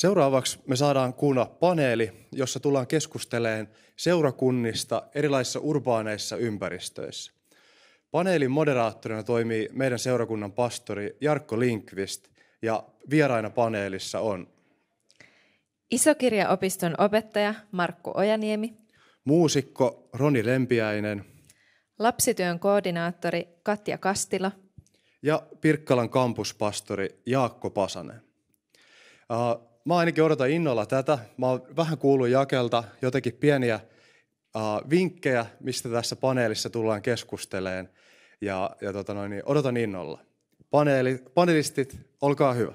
Seuraavaksi me saadaan kuulla paneeli, jossa tullaan keskusteleen seurakunnista erilaisissa urbaaneissa ympäristöissä. Paneelin moderaattorina toimii meidän seurakunnan pastori Jarkko Linkvist ja vieraina paneelissa on Isokirjaopiston opettaja Markku Ojaniemi, muusikko Roni Lempiäinen, lapsityön koordinaattori Katja Kastila ja Pirkkalan kampuspastori Jaakko Pasanen mä ainakin odotan innolla tätä. Mä oon vähän kuullut Jakelta jotenkin pieniä uh, vinkkejä, mistä tässä paneelissa tullaan keskusteleen. Ja, ja tota noin, niin odotan innolla. Paneeli, panelistit, olkaa hyvä.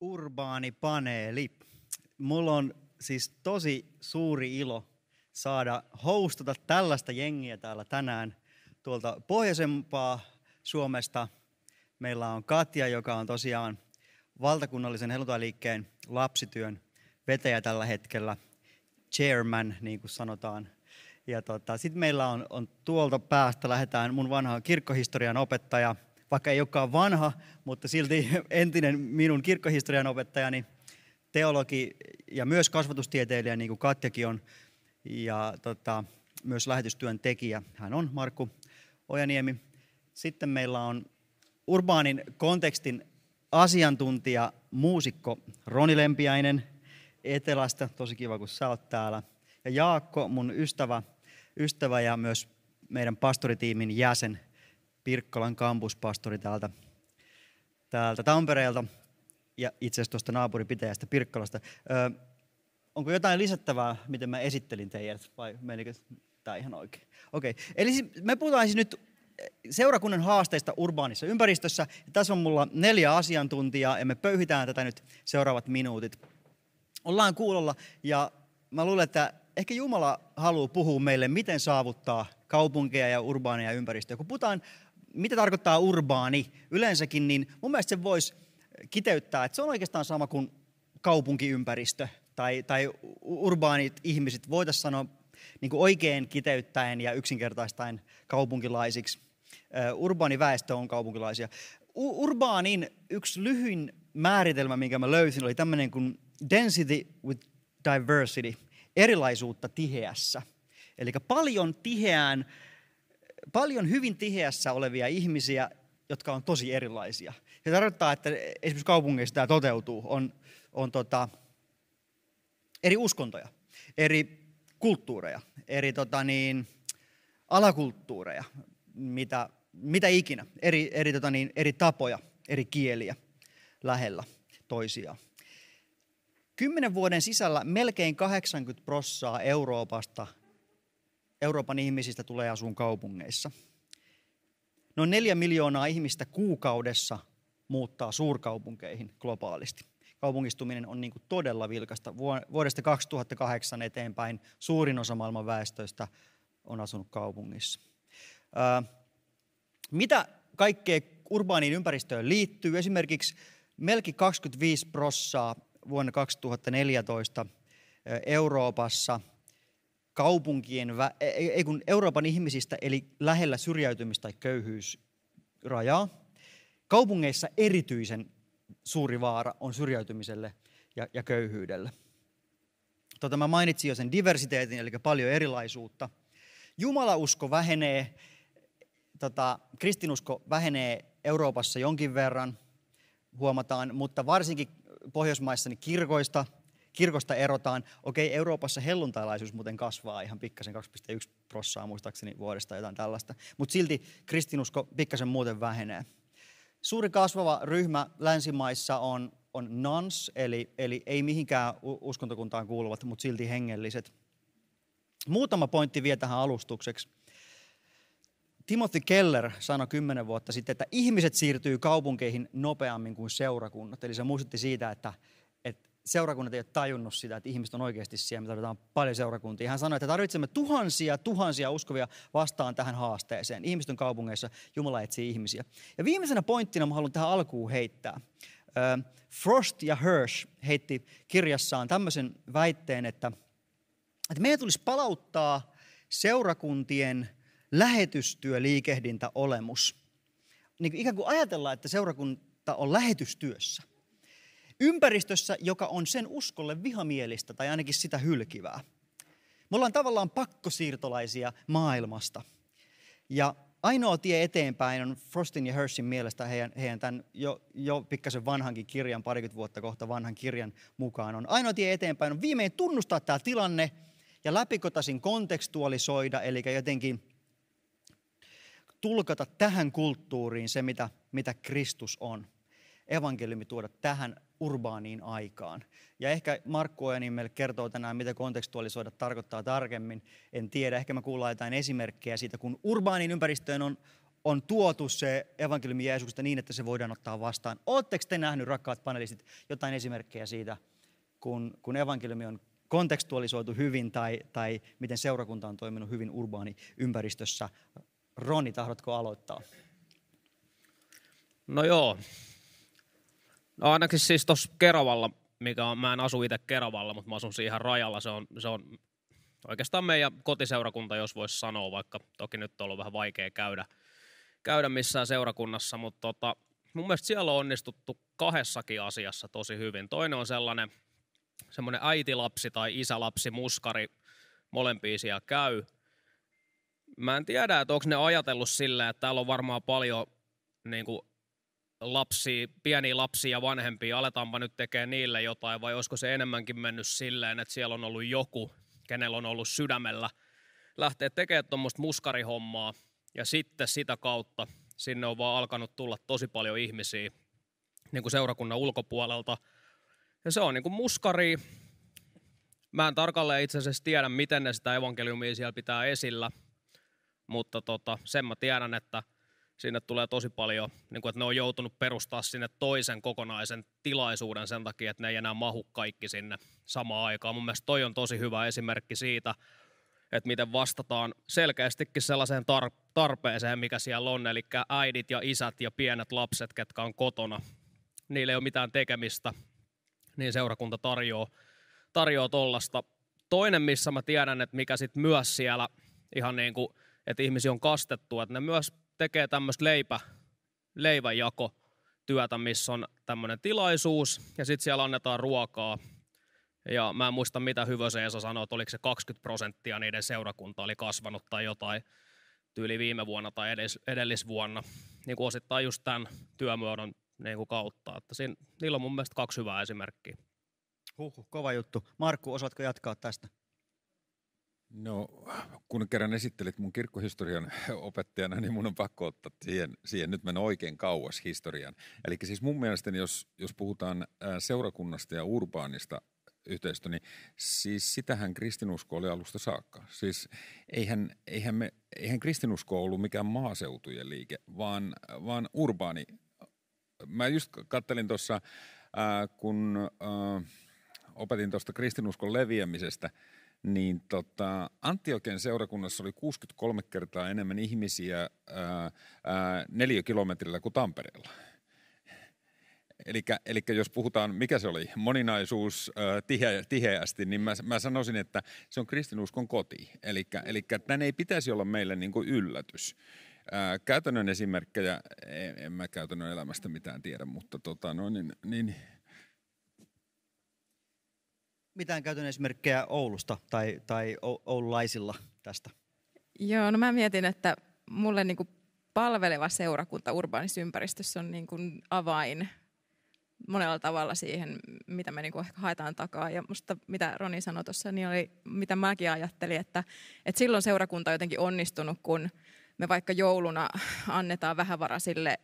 Urbaani paneeli. Mulla on siis tosi suuri ilo saada hostata tällaista jengiä täällä tänään tuolta pohjoisempaa Suomesta – Meillä on Katja, joka on tosiaan valtakunnallisen helluntaliikkeen lapsityön vetäjä tällä hetkellä, chairman niin kuin sanotaan. Ja tota, sitten meillä on, on tuolta päästä, lähdetään mun vanha kirkkohistorian opettaja, vaikka ei olekaan vanha, mutta silti entinen minun kirkkohistorian opettajani, teologi ja myös kasvatustieteilijä, niin kuin Katjakin on, ja tota, myös lähetystyön tekijä. Hän on Markku Ojaniemi. Sitten meillä on urbaanin kontekstin asiantuntija, muusikko Roni Lempiäinen Etelästä, tosi kiva kun sä oot täällä. Ja Jaakko, mun ystävä, ystävä ja myös meidän pastoritiimin jäsen, Pirkkolan kampuspastori täältä, täältä Tampereelta ja itse asiassa tuosta naapuripitäjästä Pirkkolasta. Öö, onko jotain lisättävää, miten mä esittelin teidät vai menikö tämä ihan oikein? Okei, okay. eli me puhutaan siis nyt seurakunnan haasteista urbaanissa ympäristössä. Ja tässä on mulla neljä asiantuntijaa ja me pöyhitään tätä nyt seuraavat minuutit. Ollaan kuulolla ja mä luulen, että ehkä Jumala haluaa puhua meille, miten saavuttaa kaupunkeja ja urbaaneja ympäristöjä. Kun puhutaan, mitä tarkoittaa urbaani yleensäkin, niin mun mielestä se voisi kiteyttää, että se on oikeastaan sama kuin kaupunkiympäristö tai, tai urbaanit ihmiset. Voitaisiin sanoa niin kuin oikein kiteyttäen ja yksinkertaistaen kaupunkilaisiksi. Urbaani väestö on kaupunkilaisia. Urbaanin yksi lyhyin määritelmä, minkä mä löysin, oli tämmöinen kuin density with diversity, erilaisuutta tiheässä. Eli paljon tiheään, paljon hyvin tiheässä olevia ihmisiä, jotka on tosi erilaisia. Se tarkoittaa, että esimerkiksi kaupungeissa tämä toteutuu, on, on tota, eri uskontoja, eri kulttuureja, eri tota niin, alakulttuureja, mitä, mitä ikinä, eri, eri, tota niin, eri tapoja, eri kieliä lähellä toisiaan. Kymmenen vuoden sisällä melkein 80 prossaa Euroopasta, Euroopan ihmisistä tulee asuun kaupungeissa. Noin neljä miljoonaa ihmistä kuukaudessa muuttaa suurkaupunkeihin globaalisti kaupungistuminen on niin todella vilkasta. Vuodesta 2008 eteenpäin suurin osa maailman väestöistä on asunut kaupungissa. mitä kaikkea urbaaniin ympäristöön liittyy? Esimerkiksi melki 25 prossaa vuonna 2014 Euroopassa kaupunkien, e- e- ei kun Euroopan ihmisistä, eli lähellä syrjäytymistä tai köyhyysrajaa. Kaupungeissa erityisen suuri vaara on syrjäytymiselle ja, ja köyhyydelle. Tota, mä mainitsin jo sen diversiteetin, eli paljon erilaisuutta. Jumalausko vähenee, tota, kristinusko vähenee Euroopassa jonkin verran, huomataan, mutta varsinkin Pohjoismaissa niin kirkoista, kirkosta erotaan. Okei, Euroopassa helluntailaisuus muuten kasvaa ihan pikkasen 2,1 prossaa muistaakseni vuodesta jotain tällaista, mutta silti kristinusko pikkasen muuten vähenee. Suuri kasvava ryhmä länsimaissa on, on nuns, eli, eli ei mihinkään uskontokuntaan kuuluvat, mutta silti hengelliset. Muutama pointti vielä tähän alustukseksi. Timothy Keller sanoi kymmenen vuotta sitten, että ihmiset siirtyy kaupunkeihin nopeammin kuin seurakunnat. Eli se muistutti siitä, että seurakunnat ei ole tajunnut sitä, että ihmiset on oikeasti siellä, me tarvitaan paljon seurakuntia. Hän sanoi, että tarvitsemme tuhansia, tuhansia uskovia vastaan tähän haasteeseen. ihmisten kaupungeissa, Jumala etsii ihmisiä. Ja viimeisenä pointtina mä haluan tähän alkuun heittää. Frost ja Hirsch heitti kirjassaan tämmöisen väitteen, että, että meidän tulisi palauttaa seurakuntien lähetystyöliikehdintä olemus. Niin ikään kuin ajatellaan, että seurakunta on lähetystyössä. Ympäristössä, joka on sen uskolle vihamielistä tai ainakin sitä hylkivää. Me ollaan tavallaan pakkosiirtolaisia maailmasta. Ja ainoa tie eteenpäin on Frostin ja Hershin mielestä heidän, heidän tämän jo, jo pikkasen vanhankin kirjan, parikymmentä vuotta kohta vanhan kirjan mukaan on. Ainoa tie eteenpäin on viimein tunnustaa tämä tilanne ja läpikotaisin kontekstualisoida, eli jotenkin tulkata tähän kulttuuriin se, mitä, mitä Kristus on evankeliumi tuoda tähän urbaaniin aikaan. Ja ehkä Markku meille kertoo tänään, mitä kontekstualisoida tarkoittaa tarkemmin. En tiedä, ehkä me kuullaan jotain esimerkkejä siitä, kun urbaaniin ympäristöön on, on tuotu se evankeliumi Jeesuksesta niin, että se voidaan ottaa vastaan. Oletteko te nähneet, rakkaat panelistit, jotain esimerkkejä siitä, kun, kun evankeliumi on kontekstualisoitu hyvin tai, tai miten seurakunta on toiminut hyvin urbaani ympäristössä? Roni, tahdotko aloittaa? No joo, No ainakin siis tuossa Keravalla, mikä on, mä en asu itse Keravalla, mutta mä asun ihan rajalla. Se on, se on oikeastaan meidän kotiseurakunta, jos voisi sanoa, vaikka toki nyt on ollut vähän vaikea käydä, käydä missään seurakunnassa, mutta tota, mun mielestä siellä on onnistuttu kahdessakin asiassa tosi hyvin. Toinen on sellainen, semmoinen äitilapsi tai isälapsi muskari, molempia siellä käy. Mä en tiedä, että onko ne ajatellut silleen, että täällä on varmaan paljon niin kuin lapsia, pieniä lapsia ja vanhempia, aletaanpa nyt tekemään niille jotain, vai olisiko se enemmänkin mennyt silleen, että siellä on ollut joku, kenellä on ollut sydämellä lähteä tekemään tuommoista muskarihommaa, ja sitten sitä kautta sinne on vaan alkanut tulla tosi paljon ihmisiä niin kuin seurakunnan ulkopuolelta. Ja se on niin kuin muskari. Mä en tarkalleen itse asiassa tiedä, miten ne sitä evankeliumia siellä pitää esillä, mutta tota, sen mä tiedän, että Siinä tulee tosi paljon, niin kuin, että ne on joutunut perustaa sinne toisen kokonaisen tilaisuuden sen takia, että ne ei enää mahu kaikki sinne samaan aikaan. Mun mielestä toi on tosi hyvä esimerkki siitä, että miten vastataan selkeästikin sellaiseen tar- tarpeeseen, mikä siellä on. Eli äidit ja isät ja pienet lapset, ketkä on kotona, niillä ei ole mitään tekemistä, niin seurakunta tarjoaa tarjoaa tollasta. Toinen, missä mä tiedän, että mikä sitten myös siellä ihan niin kuin, että ihmisiä on kastettu, että ne myös tekee tämmöistä leipä, työtä, missä on tämmöinen tilaisuus ja sitten siellä annetaan ruokaa. Ja mä en muista, mitä se Esa sanoi, että oliko se 20 prosenttia niiden seurakunta oli kasvanut tai jotain tyyli viime vuonna tai edes, edellisvuonna. Niin kuin osittain just tämän työmuodon niin kuin kautta. Että siinä, niillä on mun mielestä kaksi hyvää esimerkkiä. Huhhuh, kova juttu. Markku, osaatko jatkaa tästä? No, kun kerran esittelit mun kirkkohistorian opettajana, niin mun on pakko ottaa siihen, siihen nyt mennä oikein kauas historian. Eli siis mun mielestä, jos, jos puhutaan seurakunnasta ja urbaanista yhteistyöstä, niin siis sitähän kristinusko oli alusta saakka. Siis eihän, eihän, me, eihän kristinusko ollut mikään maaseutujen liike, vaan, vaan urbaani. Mä just kattelin tuossa, äh, kun äh, opetin tuosta kristinuskon leviämisestä – niin tota, Antiokeen seurakunnassa oli 63 kertaa enemmän ihmisiä neljä ää, neliökilometrillä kuin Tampereella. Eli jos puhutaan, mikä se oli, moninaisuus ää, tihe, tiheästi, niin mä, mä sanoisin, että se on kristinuskon koti. Eli tämän ei pitäisi olla meille niin kuin yllätys. Ää, käytännön esimerkkejä, en, en mä käytännön elämästä mitään tiedä, mutta tota, no, niin, niin, mitään käytön esimerkkejä Oulusta tai, tai oululaisilla tästä? Joo, no mä mietin, että mulle niin kuin palveleva seurakunta urbaanissa ympäristössä on niin kuin avain monella tavalla siihen, mitä me niin kuin ehkä haetaan takaa. Ja musta, mitä Roni sanoi tuossa, niin oli, mitä mäkin ajattelin, että, että silloin seurakunta on jotenkin onnistunut, kun me vaikka jouluna annetaan vähävaraisille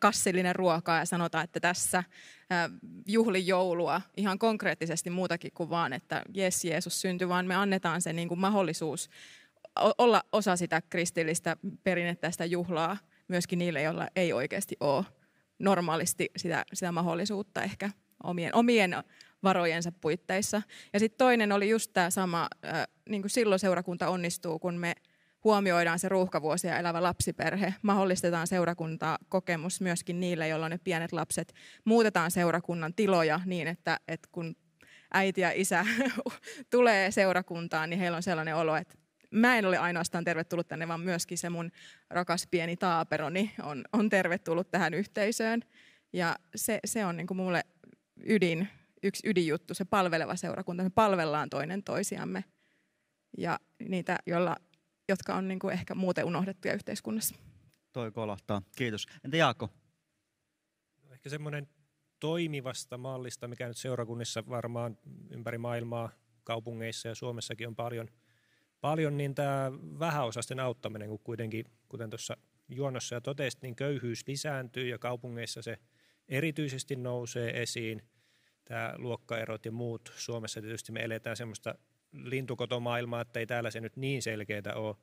kassillinen ruokaa ja sanotaan, että tässä juhli joulua ihan konkreettisesti muutakin kuin vaan, että jes Jeesus syntyi, vaan me annetaan se niin kuin mahdollisuus olla osa sitä kristillistä perinnettä, sitä juhlaa myöskin niille, joilla ei oikeasti ole normaalisti sitä, sitä mahdollisuutta ehkä omien, omien varojensa puitteissa. Ja sitten toinen oli just tämä sama, niin kuin silloin seurakunta onnistuu, kun me – huomioidaan se ruuhkavuosia elävä lapsiperhe, mahdollistetaan seurakuntaa kokemus myöskin niille, joilla ne pienet lapset, muutetaan seurakunnan tiloja niin, että, että kun äiti ja isä tulee seurakuntaan, niin heillä on sellainen olo, että mä en ole ainoastaan tervetullut tänne, vaan myöskin se mun rakas pieni taaperoni on, on tervetullut tähän yhteisöön. Ja se, se on niin kuin mulle ydin, yksi ydinjuttu, se palveleva seurakunta. Me palvellaan toinen toisiamme. Ja niitä, jolla jotka on niin kuin ehkä muuten unohdettuja yhteiskunnassa. Toi kolahtaa. Kiitos. Entä Jaakko? No, ehkä semmoinen toimivasta mallista, mikä nyt seurakunnissa varmaan ympäri maailmaa, kaupungeissa ja Suomessakin on paljon, paljon niin tämä vähäosasten auttaminen, kun kuitenkin, kuten tuossa juonnossa ja totesit, niin köyhyys lisääntyy ja kaupungeissa se erityisesti nousee esiin. Tämä luokkaerot ja muut. Suomessa tietysti me eletään semmoista lintukotomaailmaa, että ei täällä se nyt niin selkeitä ole,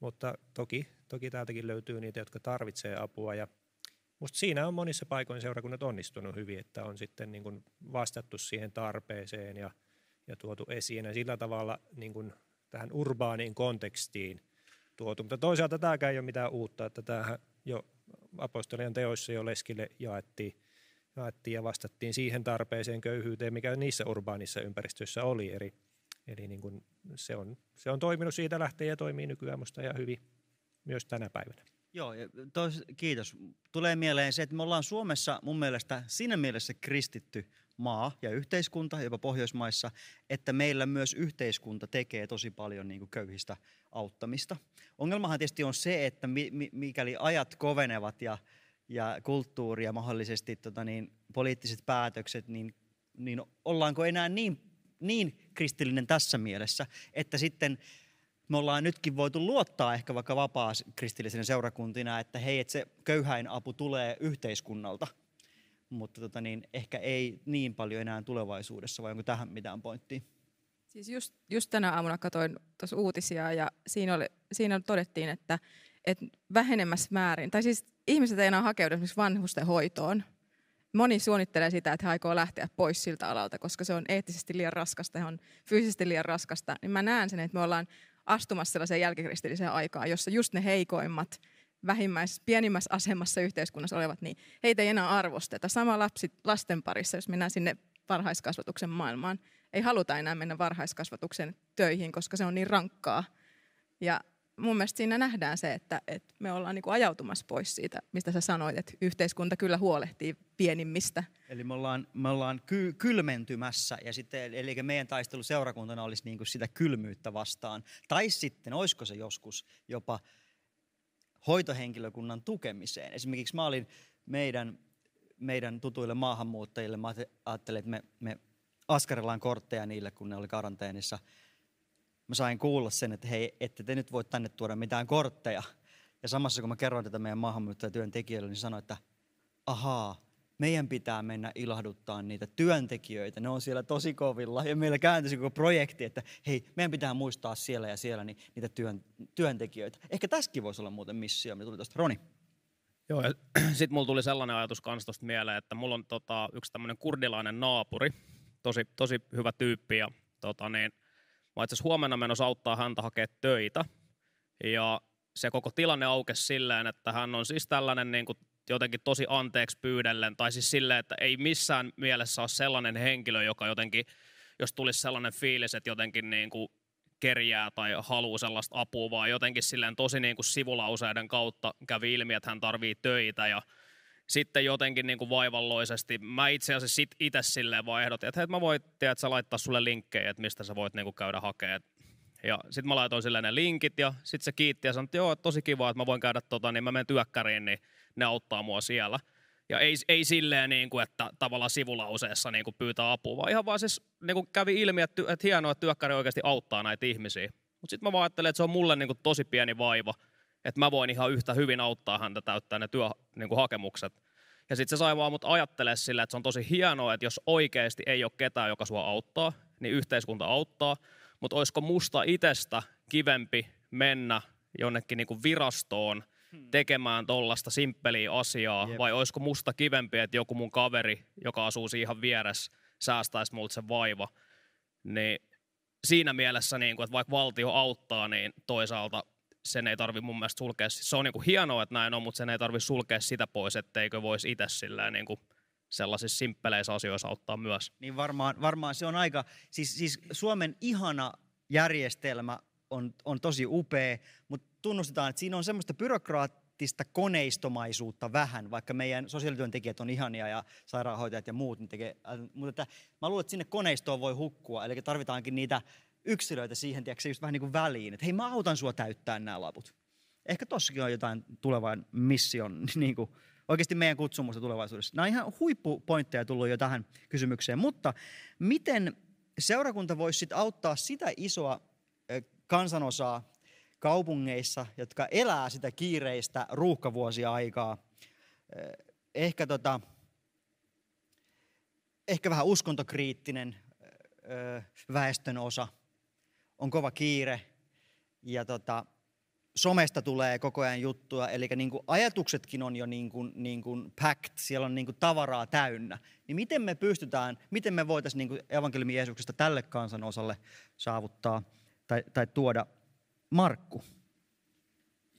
mutta toki, toki täältäkin löytyy niitä, jotka tarvitsee apua ja Musta siinä on monissa paikoin seurakunnat onnistunut hyvin, että on sitten niin kuin vastattu siihen tarpeeseen ja, ja tuotu esiin ja sillä tavalla niin kuin tähän urbaaniin kontekstiin tuotu. Mutta toisaalta tämäkään ei ole mitään uutta, että tämähän jo apostolian teoissa jo leskille jaettiin, jaettiin ja vastattiin siihen tarpeeseen köyhyyteen, mikä niissä urbaanissa ympäristöissä oli. Eli Eli niin kuin se, on, se on toiminut siitä lähtien ja toimii nykyään musta ja hyvin myös tänä päivänä. Joo, tos, kiitos. Tulee mieleen se, että me ollaan Suomessa mun mielestä siinä mielessä kristitty maa ja yhteiskunta, jopa Pohjoismaissa, että meillä myös yhteiskunta tekee tosi paljon niin kuin köyhistä auttamista. Ongelmahan tietysti on se, että mi, mi, mikäli ajat kovenevat ja, ja kulttuuri ja mahdollisesti tota niin, poliittiset päätökset, niin, niin ollaanko enää niin niin kristillinen tässä mielessä, että sitten me ollaan nytkin voitu luottaa ehkä vaikka vapaa kristillisen seurakuntina, että hei, että se apu tulee yhteiskunnalta, mutta tota niin, ehkä ei niin paljon enää tulevaisuudessa, vai onko tähän mitään pointtia? Siis just, just tänä aamuna katsoin tuossa uutisia ja siinä, oli, siinä todettiin, että, että vähenemässä määrin, tai siis ihmiset ei enää hakeudu esimerkiksi vanhusten hoitoon, moni suunnittelee sitä, että he aikoo lähteä pois siltä alalta, koska se on eettisesti liian raskasta, he on fyysisesti liian raskasta, niin mä näen sen, että me ollaan astumassa sellaiseen jälkikristilliseen aikaan, jossa just ne heikoimmat, vähimmäis, pienimmässä asemassa yhteiskunnassa olevat, niin heitä ei enää arvosteta. Sama lapsi lasten parissa, jos mennään sinne varhaiskasvatuksen maailmaan. Ei haluta enää mennä varhaiskasvatuksen töihin, koska se on niin rankkaa. Ja mun mielestä siinä nähdään se, että, että me ollaan niin ajautumassa pois siitä, mistä sä sanoit, että yhteiskunta kyllä huolehtii pienimmistä. Eli me ollaan, me ollaan ky- kylmentymässä, ja sitten, eli meidän taistelu seurakuntana olisi niin kuin sitä kylmyyttä vastaan. Tai sitten, olisiko se joskus jopa hoitohenkilökunnan tukemiseen. Esimerkiksi mä olin meidän, meidän tutuille maahanmuuttajille, mä ajattelin, että me, me askarellaan kortteja niille, kun ne oli karanteenissa. Mä sain kuulla sen, että hei, ette te nyt voi tänne tuoda mitään kortteja. Ja samassa kun mä kerroin tätä meidän maahanmuuttajatyöntekijöille, niin sanoin, että ahaa, meidän pitää mennä ilahduttaa niitä työntekijöitä. Ne on siellä tosi kovilla ja meillä kääntyisi koko projekti, että hei, meidän pitää muistaa siellä ja siellä niitä työn, työntekijöitä. Ehkä tässäkin voisi olla muuten missio, mitä tuli tuosta. Roni. Joo, ja sitten mulla tuli sellainen ajatus kans tosta mieleen, että mulla on tota, yksi tämmöinen kurdilainen naapuri, tosi, tosi hyvä tyyppi, ja tota, niin, mä itse huomenna menossa auttaa häntä hakea töitä, ja se koko tilanne aukesi silleen, että hän on siis tällainen niin kuin jotenkin tosi anteeksi pyydellen, tai siis silleen, että ei missään mielessä ole sellainen henkilö, joka jotenkin, jos tulisi sellainen fiilis, että jotenkin niin kuin kerjää tai haluaa sellaista apua, vaan jotenkin silleen tosi niin kuin sivulauseiden kautta kävi ilmi, että hän tarvii töitä ja sitten jotenkin niin kuin vaivalloisesti. Mä itse asiassa sit itse silleen vaan ehdotin, että hei, mä voin että sä laittaa sulle linkkejä, että mistä sä voit niin kuin käydä hakemaan. Ja sitten mä laitoin silleen ne linkit ja sitten se kiitti ja sanoi, että joo, tosi kiva, että mä voin käydä tota, niin mä menen työkkäriin, niin ne auttaa mua siellä. Ja ei, ei silleen, niin kuin, että tavallaan sivulauseessa niin kuin pyytää apua, vaan ihan vaan siis niin kuin kävi ilmi, että, että hienoa, että työkkäri oikeasti auttaa näitä ihmisiä. Mutta sitten mä vaan ajattelen, että se on mulle niin kuin tosi pieni vaiva, että mä voin ihan yhtä hyvin auttaa häntä täyttää ne työhakemukset. Niin ja sitten se sai vaan mut ajattele sillä, että se on tosi hienoa, että jos oikeasti ei ole ketään, joka sua auttaa, niin yhteiskunta auttaa. Mutta olisiko musta itsestä kivempi mennä jonnekin niin kuin virastoon – Hmm. tekemään tollasta simppeliä asiaa, Jep. vai olisiko musta kivempi, että joku mun kaveri, joka asuu ihan vieressä, säästäisi multa sen vaiva. Niin siinä mielessä, niin kuin, että vaikka valtio auttaa, niin toisaalta sen ei tarvi mun mielestä sulkea. Se on niin kuin hienoa, että näin on, mutta sen ei tarvi sulkea sitä pois, etteikö voisi itse niin kuin sellaisissa simppeleissä asioissa auttaa myös. Niin varmaan, varmaan se on aika, siis, siis Suomen ihana järjestelmä on, on tosi upea, mutta tunnustetaan, että siinä on semmoista byrokraattista koneistomaisuutta vähän, vaikka meidän sosiaalityöntekijät on ihania ja sairaanhoitajat ja muut, niin tekee, äh, mutta että, mä luulen, että sinne koneistoon voi hukkua, eli tarvitaankin niitä yksilöitä siihen, tiedätkö, just vähän niin kuin väliin, että hei mä autan sua täyttää nämä laput. Ehkä tossakin on jotain tulevan mission, niin kuin, oikeasti meidän kutsumusta tulevaisuudessa. Nämä on ihan huippupointteja tullut jo tähän kysymykseen, mutta miten seurakunta voisi sit auttaa sitä isoa kansanosaa kaupungeissa, jotka elää sitä kiireistä ruuhkavuosiaikaa. Eh, ehkä, tota, ehkä vähän uskontokriittinen eh, väestön osa. On kova kiire ja tota, somesta tulee koko ajan juttuja, eli niin kuin ajatuksetkin on jo niin kuin, niin kuin packed, siellä on niin kuin tavaraa täynnä. Niin miten me pystytään, miten me voitaisiin niin evankeliumi Jeesuksesta tälle kansan osalle saavuttaa tai, tai tuoda Markku.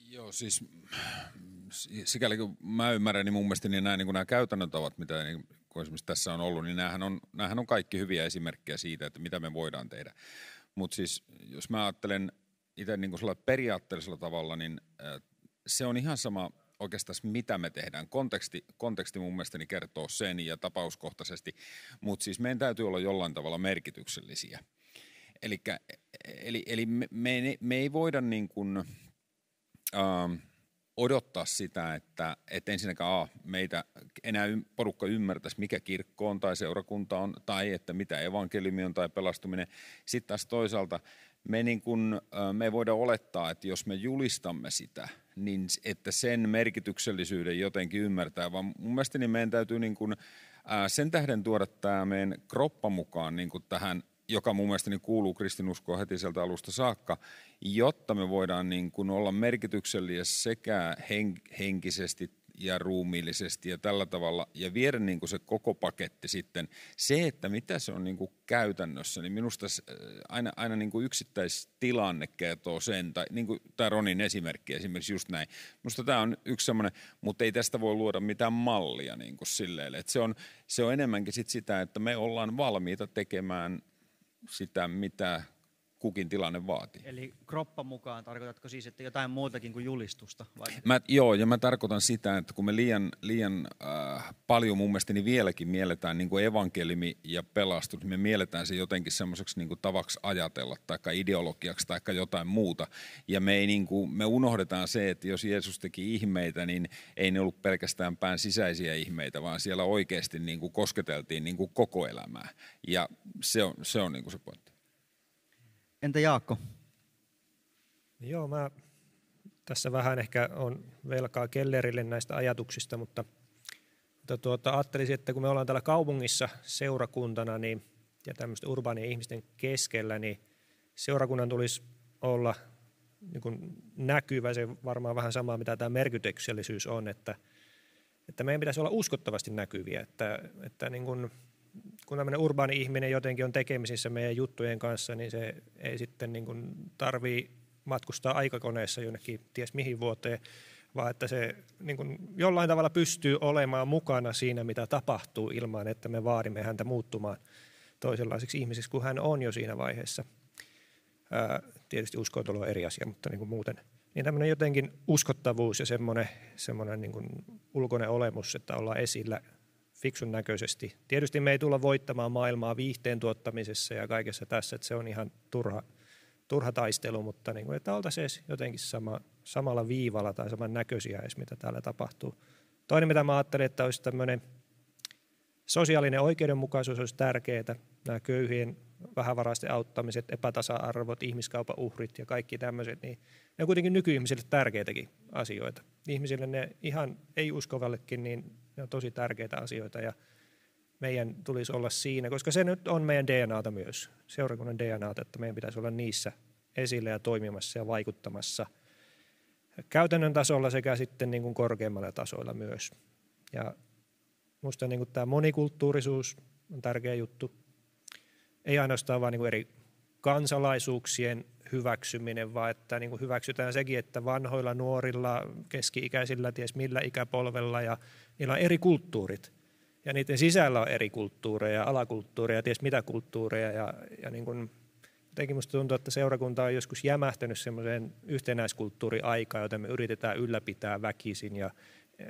Joo, siis sikäli kun mä ymmärrän, niin mun mielestä niin nämä, niin nämä käytännön tavat, mitä niin, kun esimerkiksi tässä on ollut, niin näähän on, näähän on kaikki hyviä esimerkkejä siitä, että mitä me voidaan tehdä. Mutta siis jos mä ajattelen itse niin kuin periaatteellisella tavalla, niin se on ihan sama oikeastaan mitä me tehdään. Konteksti, konteksti mun mielestäni kertoo sen ja tapauskohtaisesti, mutta siis meidän täytyy olla jollain tavalla merkityksellisiä. Eli eli, eli me, me, me ei voida niin kuin, ähm, odottaa sitä, että, että ensinnäkään a, meitä enää porukka ymmärtäisi, mikä kirkko on tai seurakunta on, tai että mitä evankeliumi on tai pelastuminen. Sitten taas toisaalta me, niin kuin, me ei voida olettaa, että jos me julistamme sitä, niin että sen merkityksellisyyden jotenkin ymmärtää, vaan mun mielestä niin meidän täytyy niin kuin, sen tähden tuoda tämä meidän kroppa mukaan niin kuin tähän – joka mun mielestä niin kuuluu kristinuskoon heti sieltä alusta saakka, jotta me voidaan niin kuin olla merkityksellisiä sekä henkisesti ja ruumiillisesti ja tällä tavalla, ja viedä niin kuin se koko paketti sitten. Se, että mitä se on niin kuin käytännössä, niin minusta äh, aina, aina niin kuin yksittäistilanne kertoo sen, tai niin kuin tämä Ronin esimerkki esimerkiksi just näin. Minusta tämä on yksi semmoinen, mutta ei tästä voi luoda mitään mallia niin kuin silleen. se, on, se on enemmänkin sit sitä, että me ollaan valmiita tekemään – sitä, mitä kukin tilanne vaatii. Eli kroppa mukaan, tarkoitatko siis, että jotain muutakin kuin julistusta? Vai? Mä, joo, ja mä tarkoitan sitä, että kun me liian, liian äh, paljon mun mielestäni niin vieläkin mielletään niin kuin evankelimi ja pelastus, niin me mielletään se jotenkin semmoiseksi niin kuin tavaksi ajatella, tai ideologiaksi, tai jotain muuta. Ja me, ei, niin kuin, me unohdetaan se, että jos Jeesus teki ihmeitä, niin ei ne ollut pelkästään pään sisäisiä ihmeitä, vaan siellä oikeasti niin kuin kosketeltiin niin kuin koko elämää. Ja se on se, on niin kuin se pointti. Entä Jaakko? Joo, mä tässä vähän ehkä on velkaa kellerille näistä ajatuksista, mutta, mutta tuota, ajattelisin, että kun me ollaan täällä kaupungissa seurakuntana niin, ja tämmöisten urbaanien ihmisten keskellä, niin seurakunnan tulisi olla niin kuin näkyvä, se varmaan vähän samaa, mitä tämä merkityksellisyys on, että, että meidän pitäisi olla uskottavasti näkyviä, että, että niin kuin kun tämmöinen urbaani ihminen jotenkin on tekemisissä meidän juttujen kanssa, niin se ei sitten niin kuin tarvii matkustaa aikakoneessa jonnekin ties mihin vuoteen, vaan että se niin kuin jollain tavalla pystyy olemaan mukana siinä, mitä tapahtuu ilman, että me vaadimme häntä muuttumaan toisenlaiseksi ihmiseksi kun hän on jo siinä vaiheessa. Ää, tietysti uskonto on eri asia, mutta niin kuin muuten. Niin tämmöinen jotenkin uskottavuus ja semmoinen, semmoinen niin kuin ulkoinen olemus, että ollaan esillä – fiksun näköisesti. Tietysti me ei tulla voittamaan maailmaa viihteen tuottamisessa ja kaikessa tässä, että se on ihan turha, turha taistelu, mutta niin kuin, että oltaisiin edes jotenkin sama, samalla viivalla tai saman näköisiä edes, mitä täällä tapahtuu. Toinen, mitä mä ajattelin, että olisi tämmöinen sosiaalinen oikeudenmukaisuus olisi tärkeää, nämä köyhien vähävaraisten auttamiset, epätasa-arvot, ihmiskaupan uhrit ja kaikki tämmöiset, niin ne on kuitenkin nykyihmisille tärkeitäkin asioita. Ihmisille ne ihan ei-uskovallekin, niin ne on tosi tärkeitä asioita ja meidän tulisi olla siinä, koska se nyt on meidän DNAta myös, seurakunnan DNAta, että meidän pitäisi olla niissä esillä ja toimimassa ja vaikuttamassa käytännön tasolla sekä sitten niin kuin korkeammalla tasoilla myös. Ja minusta niin kuin tämä monikulttuurisuus on tärkeä juttu. Ei ainoastaan vain niin eri kansalaisuuksien hyväksyminen, vaan että niin kuin hyväksytään sekin, että vanhoilla, nuorilla, keski-ikäisillä, ties millä ikäpolvella ja niillä on eri kulttuurit. Ja niiden sisällä on eri kulttuureja, alakulttuureja, ties mitä kulttuureja. Ja, ja niin kuin, jotenkin minusta tuntuu, että seurakunta on joskus jämähtänyt semmoiseen yhtenäiskulttuuriaikaan, jota me yritetään ylläpitää väkisin ja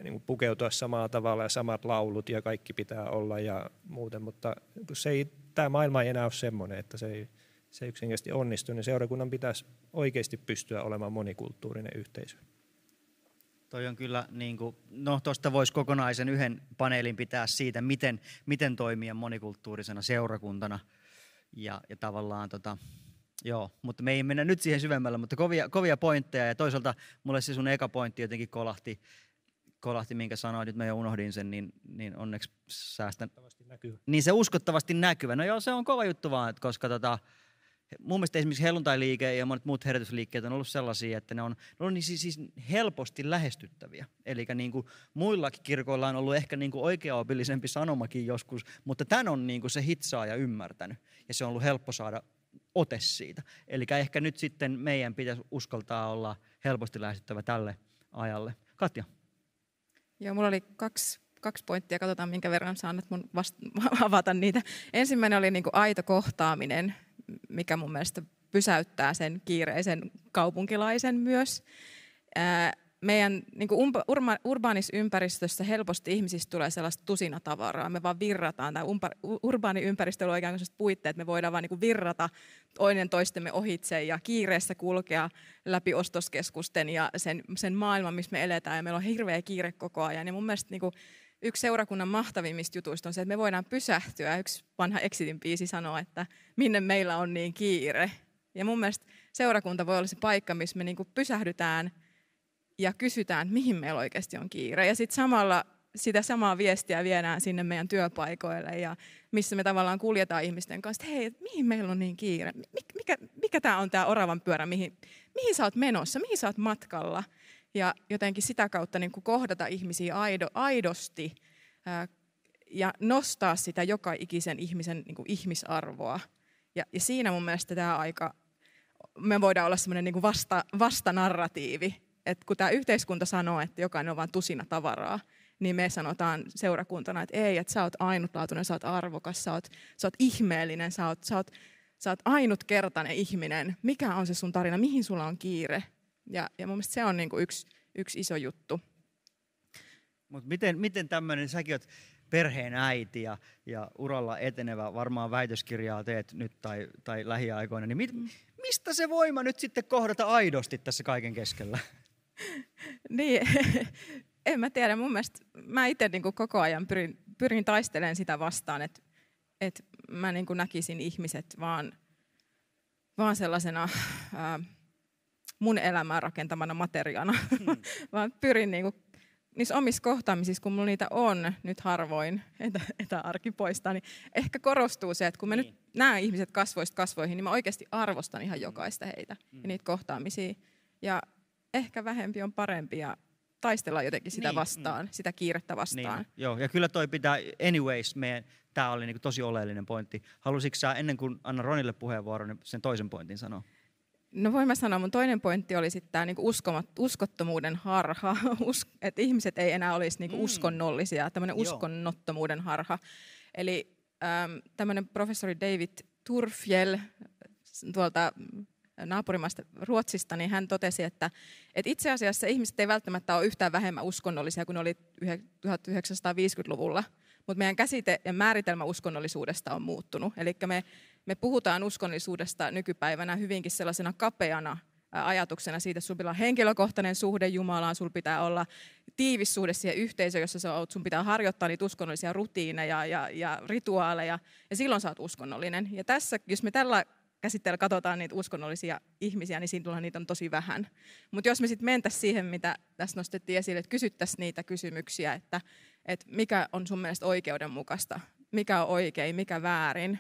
niin kuin pukeutua samalla tavalla ja samat laulut ja kaikki pitää olla ja muuten, mutta se ei, tämä maailma ei enää ole semmoinen, että se ei, se yksinkertaisesti onnistuu, niin seurakunnan pitäisi oikeasti pystyä olemaan monikulttuurinen yhteisö. Toi on kyllä, niin kuin, no tuosta voisi kokonaisen yhden paneelin pitää siitä, miten, miten toimia monikulttuurisena seurakuntana. Ja, ja tavallaan, tota, joo, mutta me ei mennä nyt siihen syvemmälle, mutta kovia, kovia pointteja. Ja toisaalta mulle se sun eka pointti jotenkin kolahti, kolahti minkä sanoit, nyt mä jo unohdin sen, niin, niin onneksi säästän. Näkyvä. Niin se uskottavasti näkyvä. No joo, se on kova juttu vaan, koska tota, mun mielestä esimerkiksi helluntailiike ja monet muut herätysliikkeet on ollut sellaisia, että ne on, ne on niin siis, siis helposti lähestyttäviä. Eli niin muillakin kirkoilla on ollut ehkä niin kuin oikeaopillisempi sanomakin joskus, mutta tämän on niin kuin se hitsaaja ymmärtänyt ja se on ollut helppo saada ote siitä. Eli ehkä nyt sitten meidän pitäisi uskaltaa olla helposti lähestyttävä tälle ajalle. Katja. Joo, mulla oli kaksi kaksi pointtia, katsotaan minkä verran saan nyt mun vasta- avata niitä. Ensimmäinen oli niin kuin aito kohtaaminen mikä mun mielestä pysäyttää sen kiireisen kaupunkilaisen myös. Meidän niin kuin urba, urbaanissa ympäristössä helposti ihmisistä tulee sellaista tusina tavaraa. Me vaan virrataan. Tämä umpa, urbaani ympäristö on ikään kuin puitteet, me voidaan vaan niin kuin virrata toinen toistemme ohitse ja kiireessä kulkea läpi ostoskeskusten ja sen, sen maailman, missä me eletään. Ja meillä on hirveä kiire koko ajan. Ja mun mielestä niin kuin, yksi seurakunnan mahtavimmista jutuista on se, että me voidaan pysähtyä. Yksi vanha Exitin biisi sanoo, että minne meillä on niin kiire. Ja mun mielestä seurakunta voi olla se paikka, missä me kuin niinku pysähdytään ja kysytään, mihin meillä oikeasti on kiire. Ja sitten samalla sitä samaa viestiä viedään sinne meidän työpaikoille ja missä me tavallaan kuljetaan ihmisten kanssa, että hei, mihin meillä on niin kiire? Mikä, mikä tämä on tämä oravan pyörä, mihin, mihin sä oot menossa, mihin sä oot matkalla? ja jotenkin sitä kautta niin kuin kohdata ihmisiä aido, aidosti ää, ja nostaa sitä joka ikisen ihmisen niin kuin ihmisarvoa. Ja, ja siinä mun mielestä tämä aika, me voidaan olla semmoinen niin kuin vasta, vastanarratiivi, että kun tämä yhteiskunta sanoo, että jokainen on vain tusina tavaraa, niin me sanotaan seurakuntana, että ei, että sä oot ainutlaatuinen, sä oot arvokas, sä oot, sä oot ihmeellinen, sä oot, sä, oot, sä oot ainutkertainen ihminen. Mikä on se sun tarina, mihin sulla on kiire? Ja, ja mun mielestä se on niin kuin yksi, yksi iso juttu. Mut miten, miten tämmöinen, säkin oot perheen äiti ja, ja uralla etenevä, varmaan väitöskirjaa teet nyt tai, tai lähiaikoina, niin mit, mm. mistä se voima nyt sitten kohdata aidosti tässä kaiken keskellä? niin, en mä tiedä. Mun mielestä mä itse niin koko ajan pyrin, pyrin taistelemaan sitä vastaan, että, että mä niin näkisin ihmiset vaan, vaan sellaisena... Äh, mun elämää rakentamana materiaana, hmm. vaan pyrin niin kuin, niissä omissa kohtaamisissa, kun mulla niitä on nyt harvoin, etä, etäarki poistaa, niin ehkä korostuu se, että kun mä niin. nyt näen ihmiset kasvoista kasvoihin, niin mä oikeasti arvostan ihan hmm. jokaista heitä hmm. ja niitä kohtaamisia. Ja ehkä vähempi on parempi ja taistella jotenkin sitä niin, vastaan, mm. sitä kiirettä vastaan. Niin, joo, ja kyllä toi pitää, anyways, meidän, tämä oli niinku tosi oleellinen pointti. Halusitko sä ennen kuin anna Ronille puheenvuoron, niin sen toisen pointin sanoa? No voin mä sanoa, mun toinen pointti oli sitten tämä niinku uskottomuuden harha, että ihmiset ei enää olisi niinku mm. uskonnollisia, tämmöinen uskonnottomuuden harha. Eli äm, tämmöinen professori David Turfjell tuolta naapurimaasta Ruotsista, niin hän totesi, että, että itse asiassa ihmiset ei välttämättä ole yhtään vähemmän uskonnollisia kuin oli 1950-luvulla, mutta meidän käsite ja määritelmä uskonnollisuudesta on muuttunut. Eli me me puhutaan uskonnollisuudesta nykypäivänä hyvinkin sellaisena kapeana ajatuksena siitä, että sulla pitää olla henkilökohtainen suhde Jumalaan, sulla pitää olla tiivis suhde siihen yhteisöön, jossa sä oot, sun pitää harjoittaa niitä uskonnollisia rutiineja ja, ja rituaaleja, ja silloin sä oot uskonnollinen. Ja tässä, jos me tällä käsitteellä katsotaan niitä uskonnollisia ihmisiä, niin silloin niitä on tosi vähän. Mutta jos me sitten mentäisiin siihen, mitä tässä nostettiin esille, että kysyttäisiin niitä kysymyksiä, että, että mikä on sun mielestä oikeudenmukaista, mikä on oikein, mikä väärin,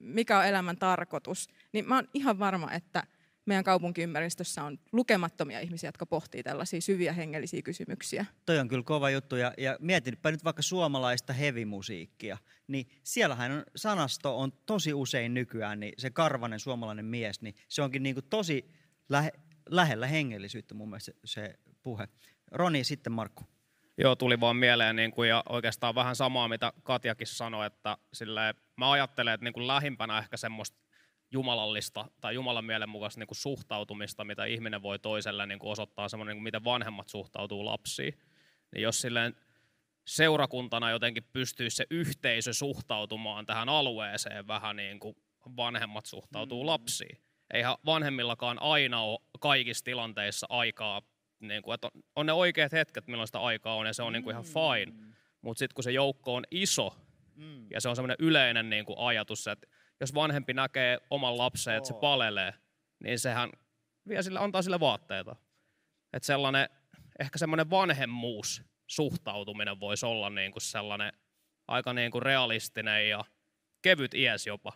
mikä on elämän tarkoitus, niin mä oon ihan varma, että meidän kaupunkiympäristössä on lukemattomia ihmisiä, jotka pohtii tällaisia syviä hengellisiä kysymyksiä. Toi on kyllä kova juttu ja, ja mietinpä nyt vaikka suomalaista hevimusiikkia, niin siellähän on, sanasto on tosi usein nykyään, niin se karvanen suomalainen mies, niin se onkin niin kuin tosi lähe, lähellä hengellisyyttä mun mielestä se, se puhe. Roni ja sitten Markku. Joo, tuli vaan mieleen niin kuin, ja oikeastaan vähän samaa, mitä Katjakin sanoi, että silleen, mä ajattelen, että niin kuin lähimpänä ehkä semmoista jumalallista tai Jumalan mielenmukaista niin kuin suhtautumista, mitä ihminen voi toiselle niin kuin osoittaa semmoinen, niin kuin miten vanhemmat suhtautuu lapsiin. Niin jos silleen seurakuntana jotenkin pystyisi se yhteisö suhtautumaan tähän alueeseen vähän niin kuin vanhemmat suhtautuu mm. lapsiin. Eihän vanhemmillakaan aina ole kaikissa tilanteissa aikaa niin kuin, että on ne oikeat hetket, milloin sitä aikaa on, ja se on niin kuin ihan mm. fine. Mutta sitten kun se joukko on iso, mm. ja se on semmoinen yleinen niin kuin ajatus, että jos vanhempi näkee oman lapsen, että se palelee, niin sehän vie sille, antaa sille vaatteita. Että sellainen, ehkä semmoinen vanhemmuus, suhtautuminen voisi olla niin kuin sellainen aika niin kuin realistinen ja kevyt iäs jopa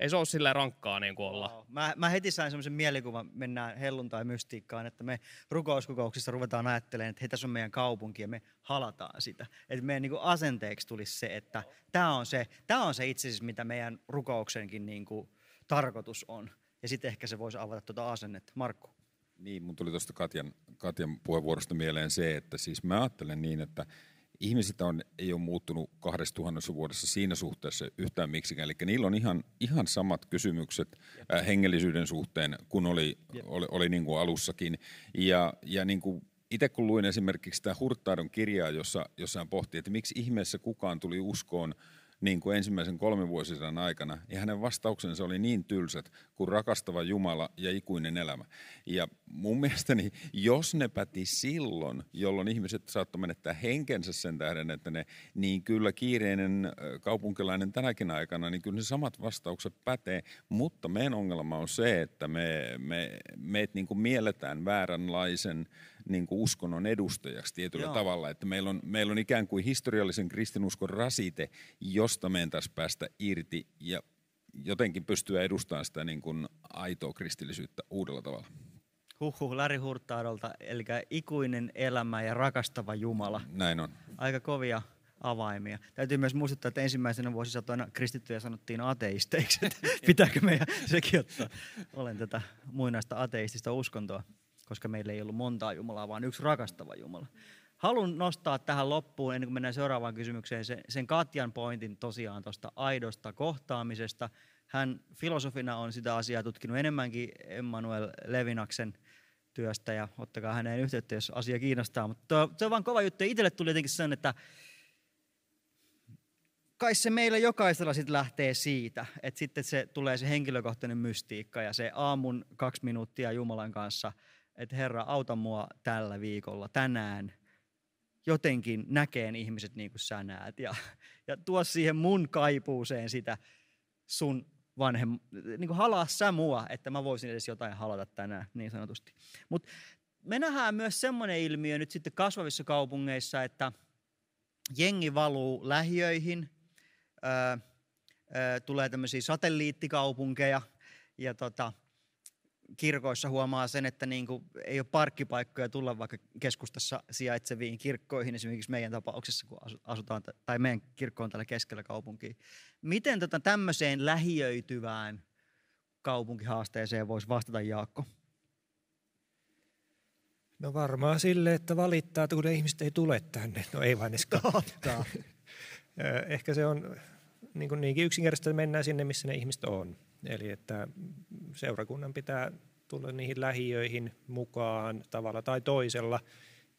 ei se ole silleen rankkaa niin kuin olla. Wow. mä, mä heti sain semmoisen mielikuvan, mennään tai mystiikkaan, että me rukouskokouksissa ruvetaan ajattelemaan, että hei, tässä on meidän kaupunki ja me halataan sitä. Että meidän niin kuin asenteeksi tulisi se, että tämä on se, tämä on se itse asiassa, mitä meidän rukouksenkin niin kuin tarkoitus on. Ja sitten ehkä se voisi avata tuota asennetta. Markku. Niin, mun tuli tuosta Katjan, Katjan puheenvuorosta mieleen se, että siis mä ajattelen niin, että ihmiset on, ei ole muuttunut 2000 vuodessa siinä suhteessa yhtään miksikään. Eli niillä on ihan, ihan samat kysymykset äh, hengellisyyden suhteen kuin oli, oli, oli niin kuin alussakin. Ja, ja niin kuin itse kun luin esimerkiksi tämä Hurttaidon kirjaa, jossa, jossa hän pohti, että miksi ihmeessä kukaan tuli uskoon – niin kuin ensimmäisen vuosisadan aikana, ja hänen vastauksensa oli niin tylsät kuin rakastava Jumala ja ikuinen elämä. Ja mun mielestäni, jos ne päti silloin, jolloin ihmiset saattoi menettää henkensä sen tähden, että ne niin kyllä kiireinen kaupunkilainen tänäkin aikana, niin kyllä ne samat vastaukset pätee, mutta meidän ongelma on se, että me, me, meet niin kuin mielletään vääränlaisen niin kuin uskonnon edustajaksi tietyllä Joo. tavalla. Että meillä on, meillä on ikään kuin historiallisen kristinuskon rasite, josta meidän taas päästä irti ja jotenkin pystyä edustamaan sitä niin kuin aitoa kristillisyyttä uudella tavalla. Huhhuh, Lari Hurtaadolta, eli ikuinen elämä ja rakastava Jumala. Näin on. Aika kovia avaimia. Täytyy myös muistuttaa, että ensimmäisenä vuosisatoina kristittyjä sanottiin ateisteiksi. Pitääkö meidän sekin ottaa? Olen tätä muinaista ateistista uskontoa koska meillä ei ollut montaa Jumalaa, vaan yksi rakastava Jumala. Haluan nostaa tähän loppuun, ennen kuin mennään seuraavaan kysymykseen, sen Katjan pointin tosiaan tuosta aidosta kohtaamisesta. Hän filosofina on sitä asiaa tutkinut enemmänkin Emmanuel Levinaksen työstä ja ottakaa häneen yhteyttä, jos asia kiinnostaa. Mutta se on vaan kova juttu. Itselle tuli jotenkin sen, että kai se meillä jokaisella sitten lähtee siitä, että sitten se tulee se henkilökohtainen mystiikka ja se aamun kaksi minuuttia Jumalan kanssa – että Herra, auta mua tällä viikolla, tänään, jotenkin näkeen ihmiset niin kuin sä näet ja, ja tuo siihen mun kaipuuseen sitä sun vanhem, niin kuin halaa sä mua, että mä voisin edes jotain halata tänään niin sanotusti. Mutta me nähdään myös semmoinen ilmiö nyt sitten kasvavissa kaupungeissa, että jengi valuu lähiöihin, öö, öö, tulee tämmöisiä satelliittikaupunkeja ja tota, kirkoissa huomaa sen, että niin kuin ei ole parkkipaikkoja tulla vaikka keskustassa sijaitseviin kirkkoihin, esimerkiksi meidän tapauksessa, kun asutaan, tai meidän kirkko on täällä keskellä kaupunkiin. Miten tota tämmöiseen lähiöityvään kaupunkihaasteeseen voisi vastata Jaakko? No varmaan sille, että valittaa, kun ne ihmiset ei tule tänne. No ei vain Ehkä se on niin kuin niinkin yksinkertaisesti, että mennään sinne, missä ne ihmiset on. Eli että seurakunnan pitää tulla niihin lähiöihin mukaan tavalla tai toisella.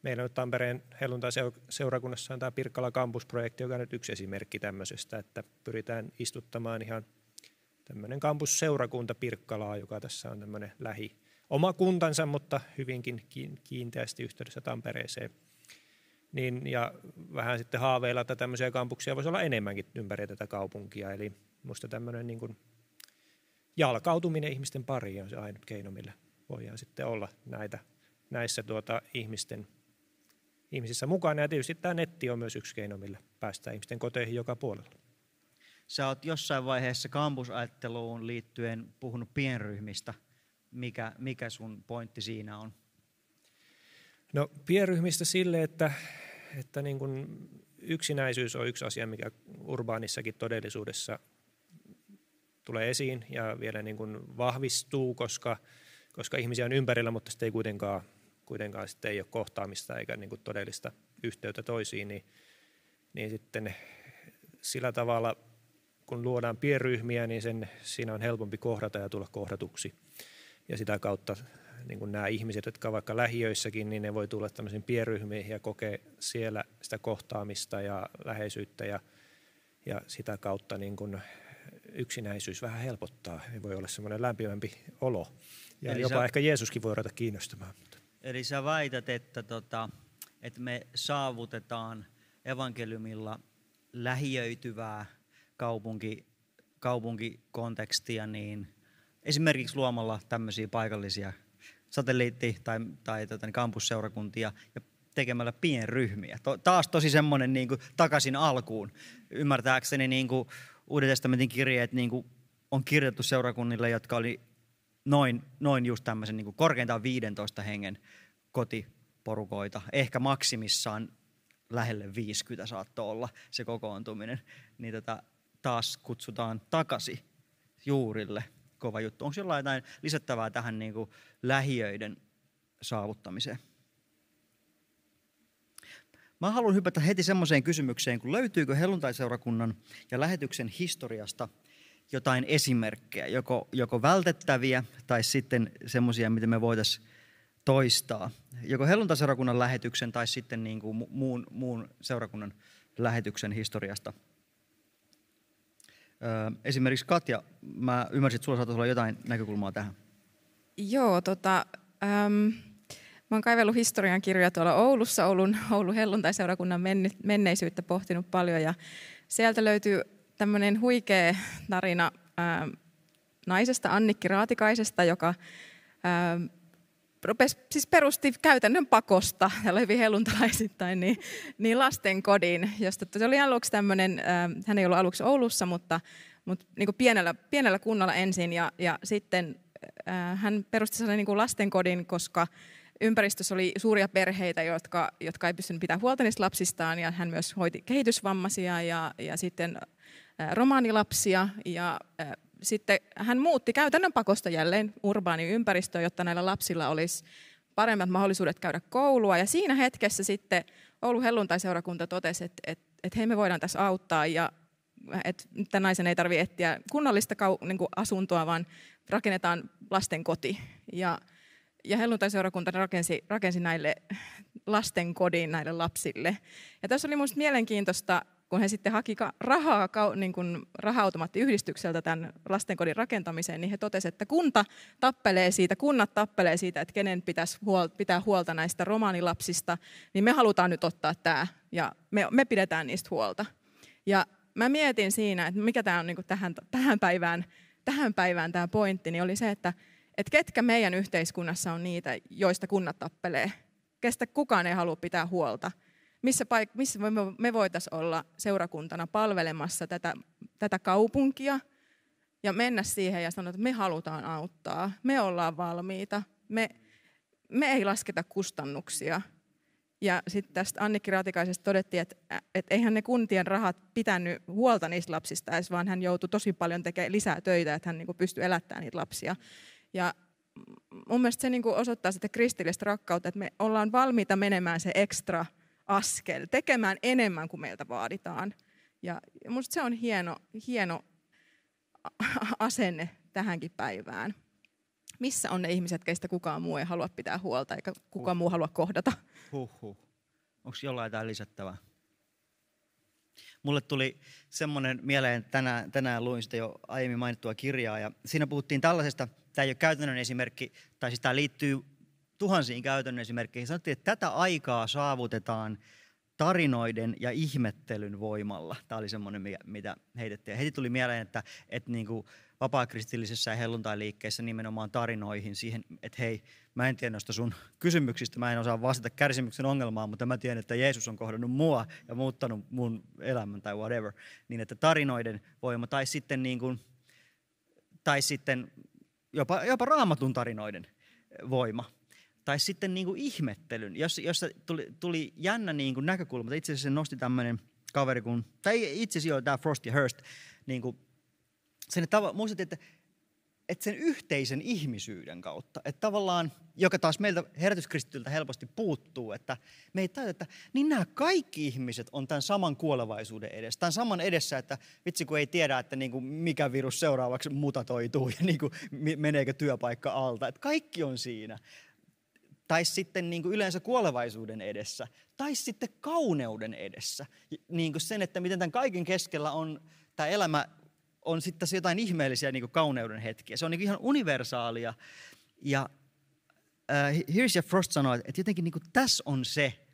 Meillä nyt Tampereen helluntai-seurakunnassa on tämä Pirkkala kampusprojekti, joka on nyt yksi esimerkki tämmöisestä, että pyritään istuttamaan ihan tämmöinen kampusseurakunta Pirkkalaa, joka tässä on tämmöinen lähi oma kuntansa, mutta hyvinkin kiinteästi yhteydessä Tampereeseen. Niin, ja vähän sitten haaveilla, että tämmöisiä kampuksia voisi olla enemmänkin ympäri tätä kaupunkia. Eli minusta tämmöinen niin kuin jalkautuminen ihmisten pariin on se ainut keino, millä voidaan sitten olla näitä, näissä tuota, ihmisten, ihmisissä mukana. Ja tietysti tämä netti on myös yksi keino, millä päästään ihmisten koteihin joka puolella. Sä oot jossain vaiheessa kampusajatteluun liittyen puhunut pienryhmistä. Mikä, mikä sun pointti siinä on? No pienryhmistä sille, että, että niin kun yksinäisyys on yksi asia, mikä urbaanissakin todellisuudessa tulee esiin ja vielä niin kuin vahvistuu, koska, koska ihmisiä on ympärillä, mutta sitten ei kuitenkaan, kuitenkaan sitten ei ole kohtaamista eikä niin kuin todellista yhteyttä toisiin, niin, niin sitten sillä tavalla, kun luodaan pienryhmiä, niin sen, siinä on helpompi kohdata ja tulla kohdatuksi. Ja sitä kautta niin kuin nämä ihmiset, jotka ovat vaikka lähiöissäkin, niin ne voi tulla tämmöisiin pienryhmiin ja kokea siellä sitä kohtaamista ja läheisyyttä ja, ja sitä kautta niin kuin yksinäisyys vähän helpottaa. Ei voi olla semmoinen lämpimämpi olo. Ja Eli jopa sä... ehkä Jeesuskin voi ruveta kiinnostamaan. Eli sä väität, että, tota, että me saavutetaan evankeliumilla lähiöityvää kaupunki, kaupunkikontekstia, niin esimerkiksi luomalla tämmöisiä paikallisia satelliitti- tai, tai tota, niin kampusseurakuntia ja tekemällä pienryhmiä. To, taas tosi semmoinen niin kuin, takaisin alkuun. Ymmärtääkseni niin kuin, Uuden testamentin kirjeet niin kuin on kirjoitettu seurakunnille, jotka oli noin, noin just tämmöisen niin kuin korkeintaan 15 hengen kotiporukoita. Ehkä maksimissaan lähelle 50 saattoi olla se kokoontuminen. Niin tätä tota, taas kutsutaan takaisin juurille. Kova juttu. Onko jollain jotain lisättävää tähän niin kuin lähiöiden saavuttamiseen? Mä haluan hypätä heti semmoiseen kysymykseen, kun löytyykö helluntaiseurakunnan ja lähetyksen historiasta jotain esimerkkejä, joko, joko vältettäviä tai sitten semmoisia, mitä me voitaisiin toistaa. Joko helluntaiseurakunnan lähetyksen tai sitten niin kuin muun, muun seurakunnan lähetyksen historiasta. Öö, esimerkiksi Katja, mä ymmärsin, että sulla saattaisi olla jotain näkökulmaa tähän. Joo, tota, äm, Mä oon kaivellut historian kirjoja tuolla Oulussa, Oulun, Oulun helluntai-seurakunnan menneisyyttä pohtinut paljon ja sieltä löytyy tämmöinen huikea tarina ää, naisesta Annikki Raatikaisesta, joka ää, rupesi, siis perusti käytännön pakosta, täällä hyvin helluntalaisittain, niin, niin lasten kodin, josta se oli aluksi tämmöinen, hän ei ollut aluksi Oulussa, mutta, mutta niin kuin pienellä, pienellä kunnalla ensin ja, ja sitten hän perusti sellainen niin kuin lastenkodin, koska ympäristössä oli suuria perheitä, jotka, jotka ei pystynyt pitämään huolta niistä lapsistaan ja hän myös hoiti kehitysvammaisia ja, ja sitten romaanilapsia ja äh, sitten hän muutti käytännön pakosta jälleen urbaani ympäristöön, jotta näillä lapsilla olisi paremmat mahdollisuudet käydä koulua. Ja siinä hetkessä sitten Oulun helluntaiseurakunta totesi, että, että, että hei me voidaan tässä auttaa ja että tämän naisen ei tarvitse etsiä kunnallista kau, niin asuntoa, vaan rakennetaan lasten koti. Ja ja helluntaiseurakunta rakensi, rakensi näille lastenkodin näille lapsille. Ja tässä oli minusta mielenkiintoista, kun he sitten haki rahaa niin kuin raha-automaattiyhdistykseltä tämän lastenkodin rakentamiseen, niin he totesivat, että kunta tappelee siitä, kunnat tappelee siitä, että kenen pitäisi huolta, pitää huolta näistä romaanilapsista, niin me halutaan nyt ottaa tämä ja me, me pidetään niistä huolta. Ja mä mietin siinä, että mikä tämä on niin kuin tähän, tähän päivään tähän päivään tämä pointti, niin oli se, että että ketkä meidän yhteiskunnassa on niitä, joista kunnat tappelee, kestä kukaan ei halua pitää huolta, missä, paik- missä me voitaisiin olla seurakuntana palvelemassa tätä, tätä kaupunkia ja mennä siihen ja sanoa, että me halutaan auttaa, me ollaan valmiita, me, me ei lasketa kustannuksia. Ja sitten tästä Annikki Raatikaisesta todettiin, että, että eihän ne kuntien rahat pitänyt huolta niistä lapsista edes, vaan hän joutui tosi paljon tekemään lisää töitä, että hän niin pystyi elättämään niitä lapsia. Ja mun mielestä se niin kuin osoittaa sitä kristillistä rakkautta, että me ollaan valmiita menemään se ekstra askel, tekemään enemmän kuin meiltä vaaditaan. Ja minusta se on hieno, hieno asenne tähänkin päivään. Missä on ne ihmiset, keistä kukaan muu ei halua pitää huolta eikä kukaan huh. muu halua kohdata? huh. Onko jollain jotain lisättävää? Mulle tuli semmoinen mieleen, tänään, tänään luin sitä jo aiemmin mainittua kirjaa, ja siinä puhuttiin tällaisesta, tämä ei ole käytännön esimerkki, tai siis tämä liittyy tuhansiin käytännön esimerkkeihin. Sanottiin, että tätä aikaa saavutetaan tarinoiden ja ihmettelyn voimalla. Tämä oli semmoinen, mitä heitettiin. Ja heti tuli mieleen, että, että niin kuin, vapaakristillisessä helluntailiikkeessä nimenomaan tarinoihin siihen, että hei, mä en tiedä noista sun kysymyksistä, mä en osaa vastata kärsimyksen ongelmaan, mutta mä tiedän, että Jeesus on kohdannut mua ja muuttanut mun elämän tai whatever. Niin että tarinoiden voima tai sitten, niin kuin, tai sitten jopa, jopa raamatun tarinoiden voima. Tai sitten niin kuin ihmettelyn, jossa, jossa tuli, tuli jännä niin kuin näkökulma. Itse asiassa se nosti tämmöinen kaveri, kun, tai itse asiassa joo, tämä Frosty Hurst, niin kuin sen, että tava, että, että sen yhteisen ihmisyyden kautta, että tavallaan, joka taas meiltä herätyskristityiltä helposti puuttuu, että me ei tajuta, että niin nämä kaikki ihmiset on tämän saman kuolevaisuuden edessä, tämän saman edessä, että vitsi kun ei tiedä, että niin kuin mikä virus seuraavaksi mutatoituu ja niin kuin meneekö työpaikka alta, että kaikki on siinä tai sitten niin kuin yleensä kuolevaisuuden edessä, tai sitten kauneuden edessä. Niin kuin sen, että miten tämän kaiken keskellä on tämä elämä on sitten tässä jotain ihmeellisiä niin kuin kauneuden hetkiä. Se on niin kuin ihan universaalia. Ja uh, äh, Here's ja Frost sanoi, että jotenkin niin kuin tässä on se,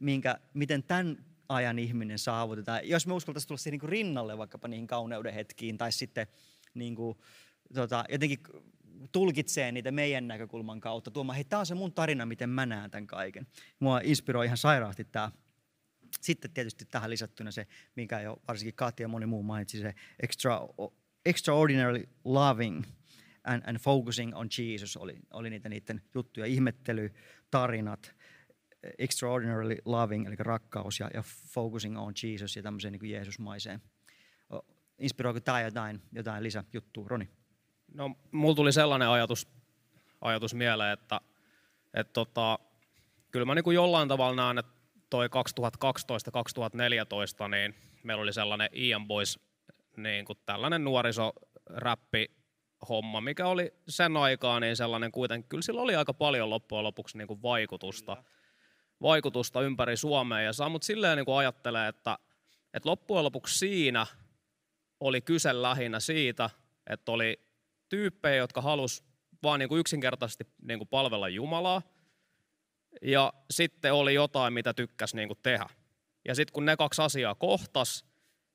minkä, miten tämän ajan ihminen saavutetaan. Jos me uskaltaisiin tulla siihen niin kuin rinnalle vaikkapa niihin kauneuden hetkiin tai sitten niin kuin, tota, jotenkin tulkitsee niitä meidän näkökulman kautta, tuomaan, hei, tämä on se mun tarina, miten mä näen tämän kaiken. Mua inspiroi ihan sairaasti tämä sitten tietysti tähän lisättynä se, minkä jo varsinkin Kati ja moni muu mainitsi, se extra, extraordinary loving and, and focusing on Jesus oli, oli niitä niiden juttuja, ihmettely, tarinat, extraordinarily loving, eli rakkaus ja, ja focusing on Jesus ja tämmöiseen niin kuin Jeesusmaiseen. Inspiroiko tämä jotain, jotain lisäjuttua, Roni? No, mulla tuli sellainen ajatus, ajatus mieleen, että, että tota, kyllä mä niin kuin jollain tavalla näen, että toi 2012-2014, niin meillä oli sellainen Ian Boys, niin kuin tällainen nuorisoräppi homma, mikä oli sen aikaa niin sellainen kuitenkin, kyllä sillä oli aika paljon loppujen lopuksi niin kuin vaikutusta, vaikutusta ympäri Suomea ja saa mut silleen niin kuin ajattelee, että, että loppujen lopuksi siinä oli kyse lähinnä siitä, että oli tyyppejä, jotka halusivat vaan niin kuin yksinkertaisesti niin kuin palvella Jumalaa, ja sitten oli jotain, mitä tykkäs niin kuin tehdä. Ja sitten kun ne kaksi asiaa kohtas,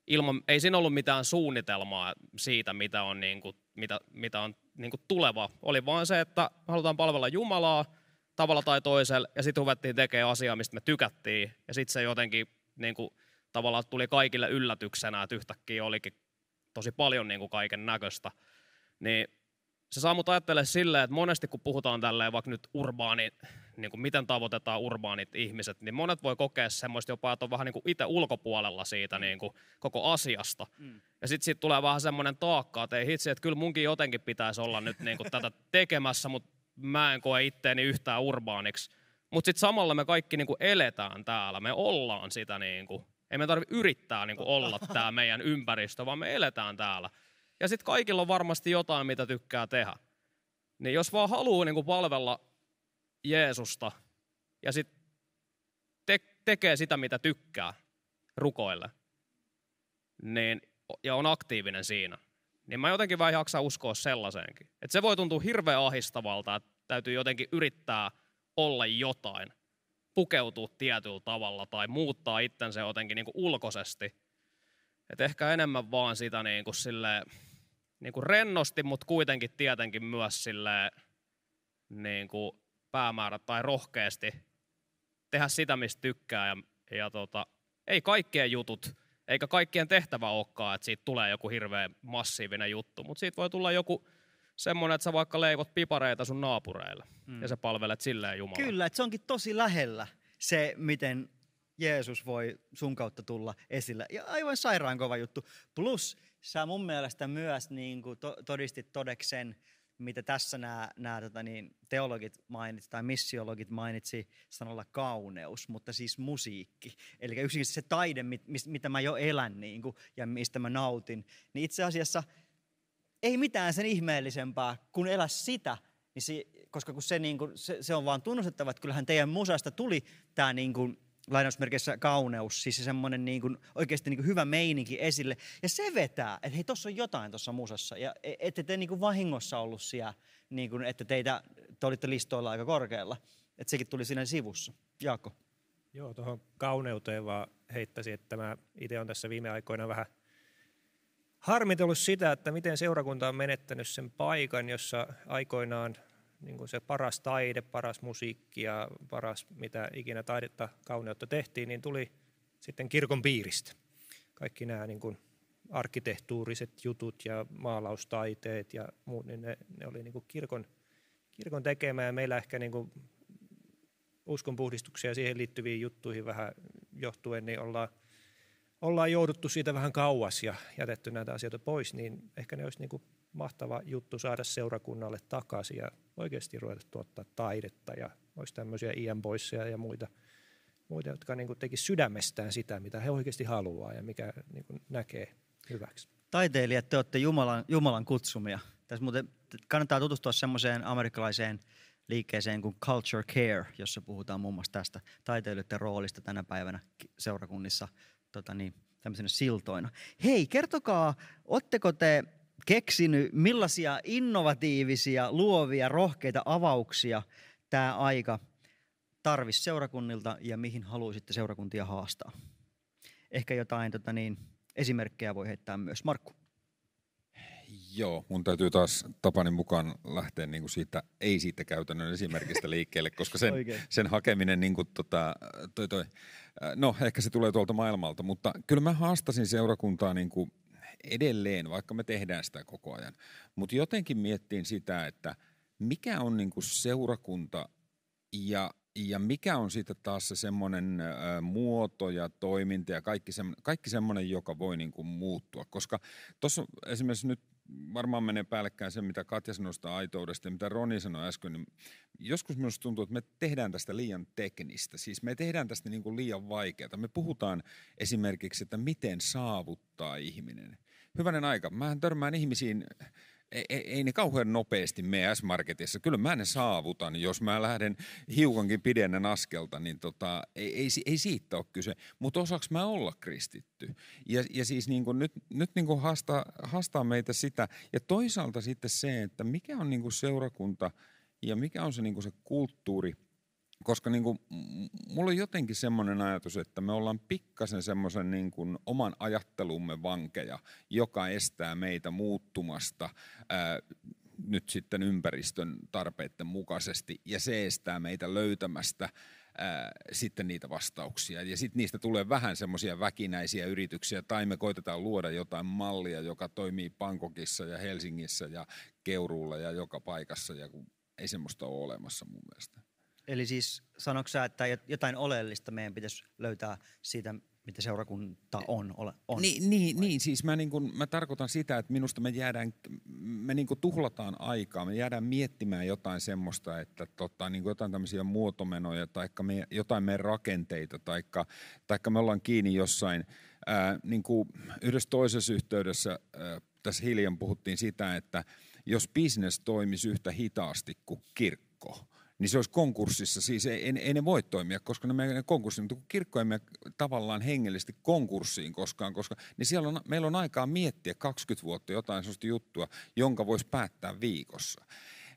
ilman, ei siinä ollut mitään suunnitelmaa siitä, mitä on, niin kuin, mitä, mitä on niin kuin tuleva. Oli vaan se, että halutaan palvella Jumalaa tavalla tai toisella, ja sitten ruvettiin tekemään asiaa, mistä me tykättiin. Ja sitten se jotenkin niin kuin, tavallaan tuli kaikille yllätyksenä, että yhtäkkiä olikin tosi paljon niin kuin kaiken näköistä. Niin se saa mut ajattelemaan silleen, että monesti kun puhutaan tälleen vaikka nyt urbaani, niin kuin miten tavoitetaan urbaanit ihmiset, niin monet voi kokea semmoista jopa, että on vähän niin kuin itse ulkopuolella siitä mm. niin kuin koko asiasta. Mm. Ja sitten siitä tulee vähän semmoinen taakka, että ei hitsi, että kyllä munkin jotenkin pitäisi olla nyt niin kuin tätä tekemässä, mutta mä en koe itteeni yhtään urbaaniksi. Mutta sitten samalla me kaikki niin kuin eletään täällä, me ollaan sitä niin kuin. Ei me tarvitse yrittää niin kuin olla tämä meidän ympäristö, vaan me eletään täällä. Ja sitten kaikilla on varmasti jotain, mitä tykkää tehdä. Niin jos vaan haluaa niin kuin palvella Jeesusta ja sitten te- tekee sitä, mitä tykkää rukoille, niin, ja on aktiivinen siinä, niin mä jotenkin vähän jaksa uskoa sellaiseenkin. Että se voi tuntua hirveän ahistavalta, että täytyy jotenkin yrittää olla jotain, pukeutua tietyllä tavalla tai muuttaa itsensä jotenkin niin kuin ulkoisesti. Et ehkä enemmän vaan sitä niin kuin silleen, niin kuin rennosti, mutta kuitenkin tietenkin myös sille niin kuin päämäärä tai rohkeasti tehdä sitä, mistä tykkää. Ja, ja tota, ei kaikkien jutut, eikä kaikkien tehtävä olekaan, että siitä tulee joku hirveän massiivinen juttu, mutta siitä voi tulla joku semmoinen, että sä vaikka leivot pipareita sun naapureille mm. ja sä palvelet silleen Jumalaa. Kyllä, että se onkin tosi lähellä se, miten Jeesus voi sun kautta tulla esille. Ja aivan sairaan kova juttu. Plus sä mun mielestä myös niin kuin to, todistit todeksi sen, mitä tässä nämä, nämä tota niin, teologit mainitsi tai missiologit mainitsi sanolla kauneus, mutta siis musiikki. Eli yksinkertaisesti se taide, mit, mit, mitä mä jo elän niin kuin, ja mistä mä nautin, niin itse asiassa ei mitään sen ihmeellisempää kuin elää sitä, niin se, koska kun se, niin kuin, se, se on vaan tunnustettava, että kyllähän teidän musasta tuli tämä niin kuin, lainausmerkeissä kauneus, siis semmoinen niin kuin, oikeasti niin kuin hyvä meininki esille. Ja se vetää, että hei, tuossa on jotain tuossa musassa. Ja e, ette te niin kuin vahingossa ollut siellä, niin kuin, että teitä, te olitte listoilla aika korkealla. Että sekin tuli siinä sivussa. Jaakko? Joo, tuohon kauneuteen vaan heittäisin, että mä itse on tässä viime aikoina vähän harmitellut sitä, että miten seurakunta on menettänyt sen paikan, jossa aikoinaan – niin kuin se paras taide, paras musiikki ja paras mitä ikinä taidetta, kauneutta tehtiin, niin tuli sitten kirkon piiristä. Kaikki nämä niin kuin arkkitehtuuriset jutut ja maalaustaiteet ja muut, niin ne, ne oli niin kuin kirkon, kirkon tekemää ja meillä ehkä niin kuin uskonpuhdistuksia ja siihen liittyviin juttuihin vähän johtuen, niin ollaan, ollaan jouduttu siitä vähän kauas ja jätetty näitä asioita pois, niin ehkä ne olisi niin kuin mahtava juttu saada seurakunnalle takaisin ja oikeasti ruveta tuottaa taidetta ja olisi tämmöisiä Ian Boysia ja muita, muita jotka niin teki sydämestään sitä, mitä he oikeasti haluaa ja mikä niin näkee hyväksi. Taiteilijat, te olette Jumalan, Jumalan kutsumia. Tässä muuten kannattaa tutustua semmoiseen amerikkalaiseen liikkeeseen kuin Culture Care, jossa puhutaan muun muassa tästä taiteilijoiden roolista tänä päivänä seurakunnissa tota niin, tämmöisenä siltoina. Hei, kertokaa, otteko te keksinyt, millaisia innovatiivisia, luovia, rohkeita avauksia tämä aika tarvisi seurakunnilta ja mihin haluaisitte seurakuntia haastaa? Ehkä jotain tota niin, esimerkkejä voi heittää myös. Markku. Joo, mun täytyy taas Tapanin mukaan lähteä niin kuin siitä, ei siitä käytännön esimerkistä liikkeelle, koska sen, sen hakeminen, niin kuin tota, toi, toi, äh, no ehkä se tulee tuolta maailmalta, mutta kyllä mä haastasin seurakuntaa niin kuin edelleen, vaikka me tehdään sitä koko ajan. Mutta jotenkin miettiin sitä, että mikä on niinku seurakunta ja, ja mikä on sitten taas se semmoinen muoto ja toiminta ja kaikki, se, kaikki semmoinen, joka voi niinku muuttua. Koska tuossa esimerkiksi nyt varmaan menee päällekkäin se, mitä Katja sanoi aitoudesta ja mitä Roni sanoi äsken, niin joskus minusta tuntuu, että me tehdään tästä liian teknistä. Siis me tehdään tästä niin kuin liian vaikeaa. Me puhutaan esimerkiksi, että miten saavuttaa ihminen hyvänen aika, mä törmään ihmisiin, ei, e-, ei ne kauhean nopeasti mene S-Marketissa. Kyllä mä ne saavutan, jos mä lähden hiukankin pidennän askelta, niin tota, ei, ei, ei siitä ole kyse. Mutta osaks mä olla kristitty? Ja, ja siis niin kun nyt, nyt niin kun haastaa, haastaa meitä sitä. Ja toisaalta sitten se, että mikä on niin seurakunta ja mikä on se, niin se kulttuuri – koska niin kuin, mulla on jotenkin semmoinen ajatus, että me ollaan pikkasen semmoisen niin kuin oman ajattelumme vankeja, joka estää meitä muuttumasta ää, nyt sitten ympäristön tarpeiden mukaisesti, ja se estää meitä löytämästä ää, sitten niitä vastauksia. Ja sitten niistä tulee vähän semmoisia väkinäisiä yrityksiä, tai me koitetaan luoda jotain mallia, joka toimii Pankokissa ja Helsingissä ja Keuruulla ja joka paikassa, ja kun ei semmoista ole olemassa mun mielestä. Eli siis sanoksa, että jotain oleellista meidän pitäisi löytää siitä, mitä seurakunta on? Ole, on niin, niin, niin, siis mä, niin kun, mä tarkoitan sitä, että minusta me jäädään, me niin tuhlataan aikaa, me jäädään miettimään jotain semmoista, että tota, niin jotain tämmöisiä muotomenoja tai me, jotain meidän rakenteita tai me ollaan kiinni jossain. Ää, niin yhdessä toisessa yhteydessä ää, tässä hiljan puhuttiin sitä, että jos bisnes toimisi yhtä hitaasti kuin kirkko – niin se olisi konkurssissa. Siis ei, ei, ei ne voi toimia, koska ne menee konkurssiin. Mutta kun kirkko ei mene tavallaan hengellisesti konkurssiin koskaan, koska niin siellä on, meillä on aikaa miettiä 20 vuotta jotain sellaista juttua, jonka voisi päättää viikossa.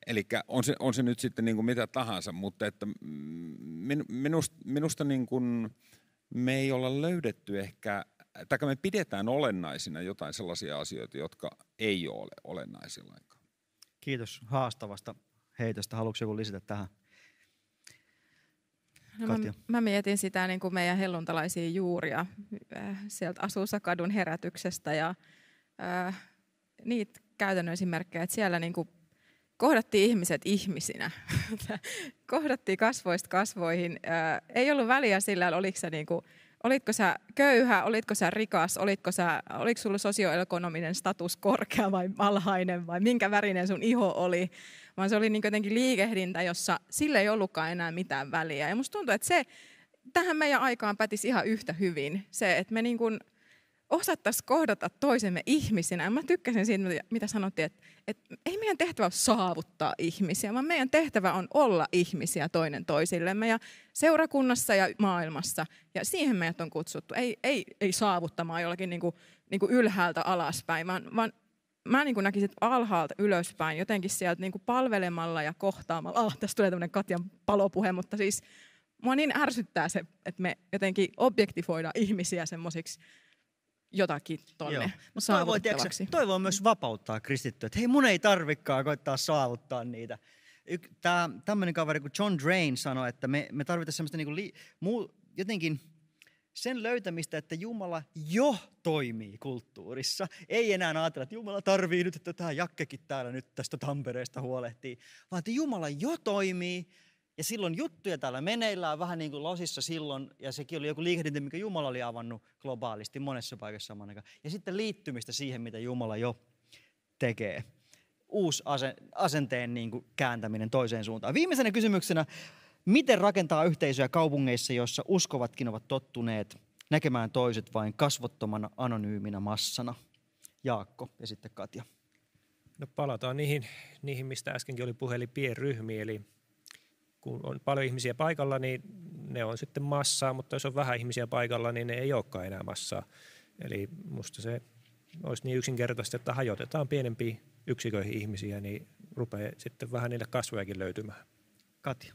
Eli on se, on se nyt sitten niin kuin mitä tahansa, mutta että mm, min, minusta, minusta niin kuin me ei olla löydetty ehkä, tai me pidetään olennaisina jotain sellaisia asioita, jotka ei ole olennaisia lainkaan. Kiitos haastavasta heitosta. Haluatko joku lisätä tähän? No mä, mä mietin sitä niin kuin meidän helluntalaisia juuria äh, sieltä Asusakadun herätyksestä ja äh, niitä käytännön esimerkkejä, että siellä niin kuin kohdattiin ihmiset ihmisinä, kohdattiin kasvoista kasvoihin. Äh, ei ollut väliä sillä, oliko se niin kuin, olitko sä köyhä, olitko sä rikas, olitko sä, oliko sulla sosioekonominen status korkea vai alhainen vai minkä värinen sun iho oli vaan se oli niin jotenkin liikehdintä, jossa sille ei ollutkaan enää mitään väliä. Ja musta tuntuu, että se tähän meidän aikaan pätisi ihan yhtä hyvin. Se, että me niin kuin osattaisiin kohdata toisemme ihmisinä. Mä tykkäsin siitä, mitä sanottiin, että, että ei meidän tehtävä ole saavuttaa ihmisiä, vaan meidän tehtävä on olla ihmisiä toinen toisillemme ja seurakunnassa ja maailmassa. Ja siihen meidät on kutsuttu. Ei, ei, ei saavuttamaan jollakin niin kuin, niin kuin ylhäältä alaspäin, vaan, vaan mä niin kuin näkisin, että alhaalta ylöspäin, jotenkin sieltä niin kuin palvelemalla ja kohtaamalla. Ah, tässä tulee tämmöinen Katjan palopuhe, mutta siis mua niin ärsyttää se, että me jotenkin objektifoidaan ihmisiä semmoisiksi jotakin tuonne Mutta Toivoa myös vapauttaa kristittyä, että hei mun ei tarvikkaa koittaa saavuttaa niitä. Tämä tämmöinen kaveri kuin John Drain sanoi, että me, me tarvitaan semmoista kuin niinku li, muu, jotenkin – sen löytämistä, että Jumala jo toimii kulttuurissa. Ei enää ajatella, että Jumala tarvii nyt, että tämä jakkekin täällä nyt tästä Tampereesta huolehtii, vaan että Jumala jo toimii. Ja silloin juttuja täällä meneillään vähän niin kuin losissa silloin, ja sekin oli joku liikehdintä, mikä Jumala oli avannut globaalisti monessa paikassa saman aikaan. Ja sitten liittymistä siihen, mitä Jumala jo tekee. Uusi asenteen niin kuin kääntäminen toiseen suuntaan. Viimeisenä kysymyksenä Miten rakentaa yhteisöjä kaupungeissa, joissa uskovatkin ovat tottuneet näkemään toiset vain kasvottomana anonyyminä massana? Jaakko ja sitten Katja. No palataan niihin, niihin mistä äskenkin oli puhe, eli pienryhmiä. Eli kun on paljon ihmisiä paikalla, niin ne on sitten massaa, mutta jos on vähän ihmisiä paikalla, niin ne ei olekaan enää massaa. Eli musta se olisi niin yksinkertaista, että hajotetaan pienempiin yksiköihin ihmisiä, niin rupeaa sitten vähän niille kasvojakin löytymään. Katja.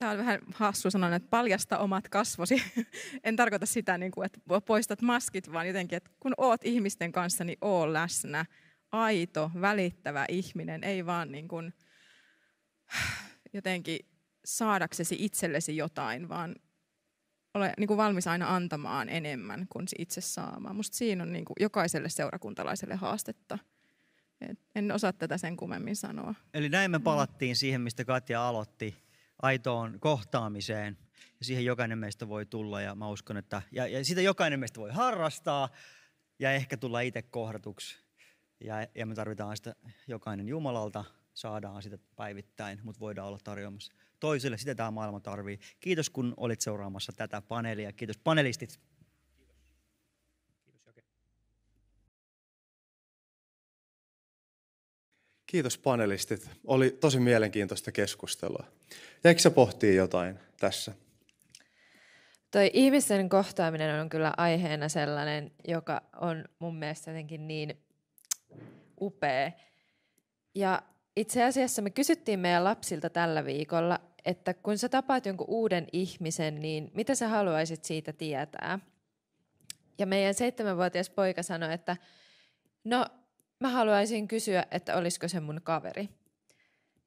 Tämä on vähän hassu sanoa, että paljasta omat kasvosi. en tarkoita sitä, niin kuin, että poistat maskit, vaan jotenkin, että kun oot ihmisten kanssa, niin oo läsnä. Aito, välittävä ihminen, ei vaan niin kuin, jotenkin saadaksesi itsellesi jotain, vaan ole niin kuin valmis aina antamaan enemmän kuin itse saamaan. Musta siinä on niin kuin jokaiselle seurakuntalaiselle haastetta. en osaa tätä sen kummemmin sanoa. Eli näin me palattiin siihen, mistä Katja aloitti aitoon kohtaamiseen. Ja siihen jokainen meistä voi tulla ja mä uskon, että ja, ja sitä jokainen meistä voi harrastaa ja ehkä tulla itse kohdatuksi. Ja, ja me tarvitaan sitä jokainen Jumalalta, saadaan sitä päivittäin, mutta voidaan olla tarjoamassa toisille. Sitä tämä maailma tarvii. Kiitos kun olit seuraamassa tätä paneelia. Kiitos panelistit. Kiitos panelistit. Oli tosi mielenkiintoista keskustelua. Jäikö se pohtii jotain tässä? Toi ihmisen kohtaaminen on kyllä aiheena sellainen, joka on mun mielestä jotenkin niin upea. Ja itse asiassa me kysyttiin meidän lapsilta tällä viikolla, että kun sä tapaat jonkun uuden ihmisen, niin mitä sä haluaisit siitä tietää? Ja meidän seitsemänvuotias poika sanoi, että no mä haluaisin kysyä, että olisiko se mun kaveri.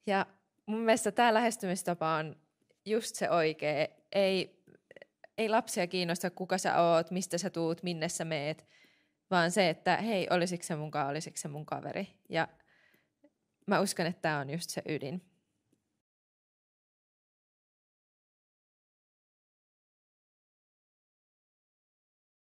Ja mun mielestä tämä lähestymistapa on just se oikea. Ei, ei lapsia kiinnosta, kuka sä oot, mistä sä tuut, minne sä meet, vaan se, että hei, olisiko se mun, olisiko se mun kaveri. Ja mä uskon, että tämä on just se ydin.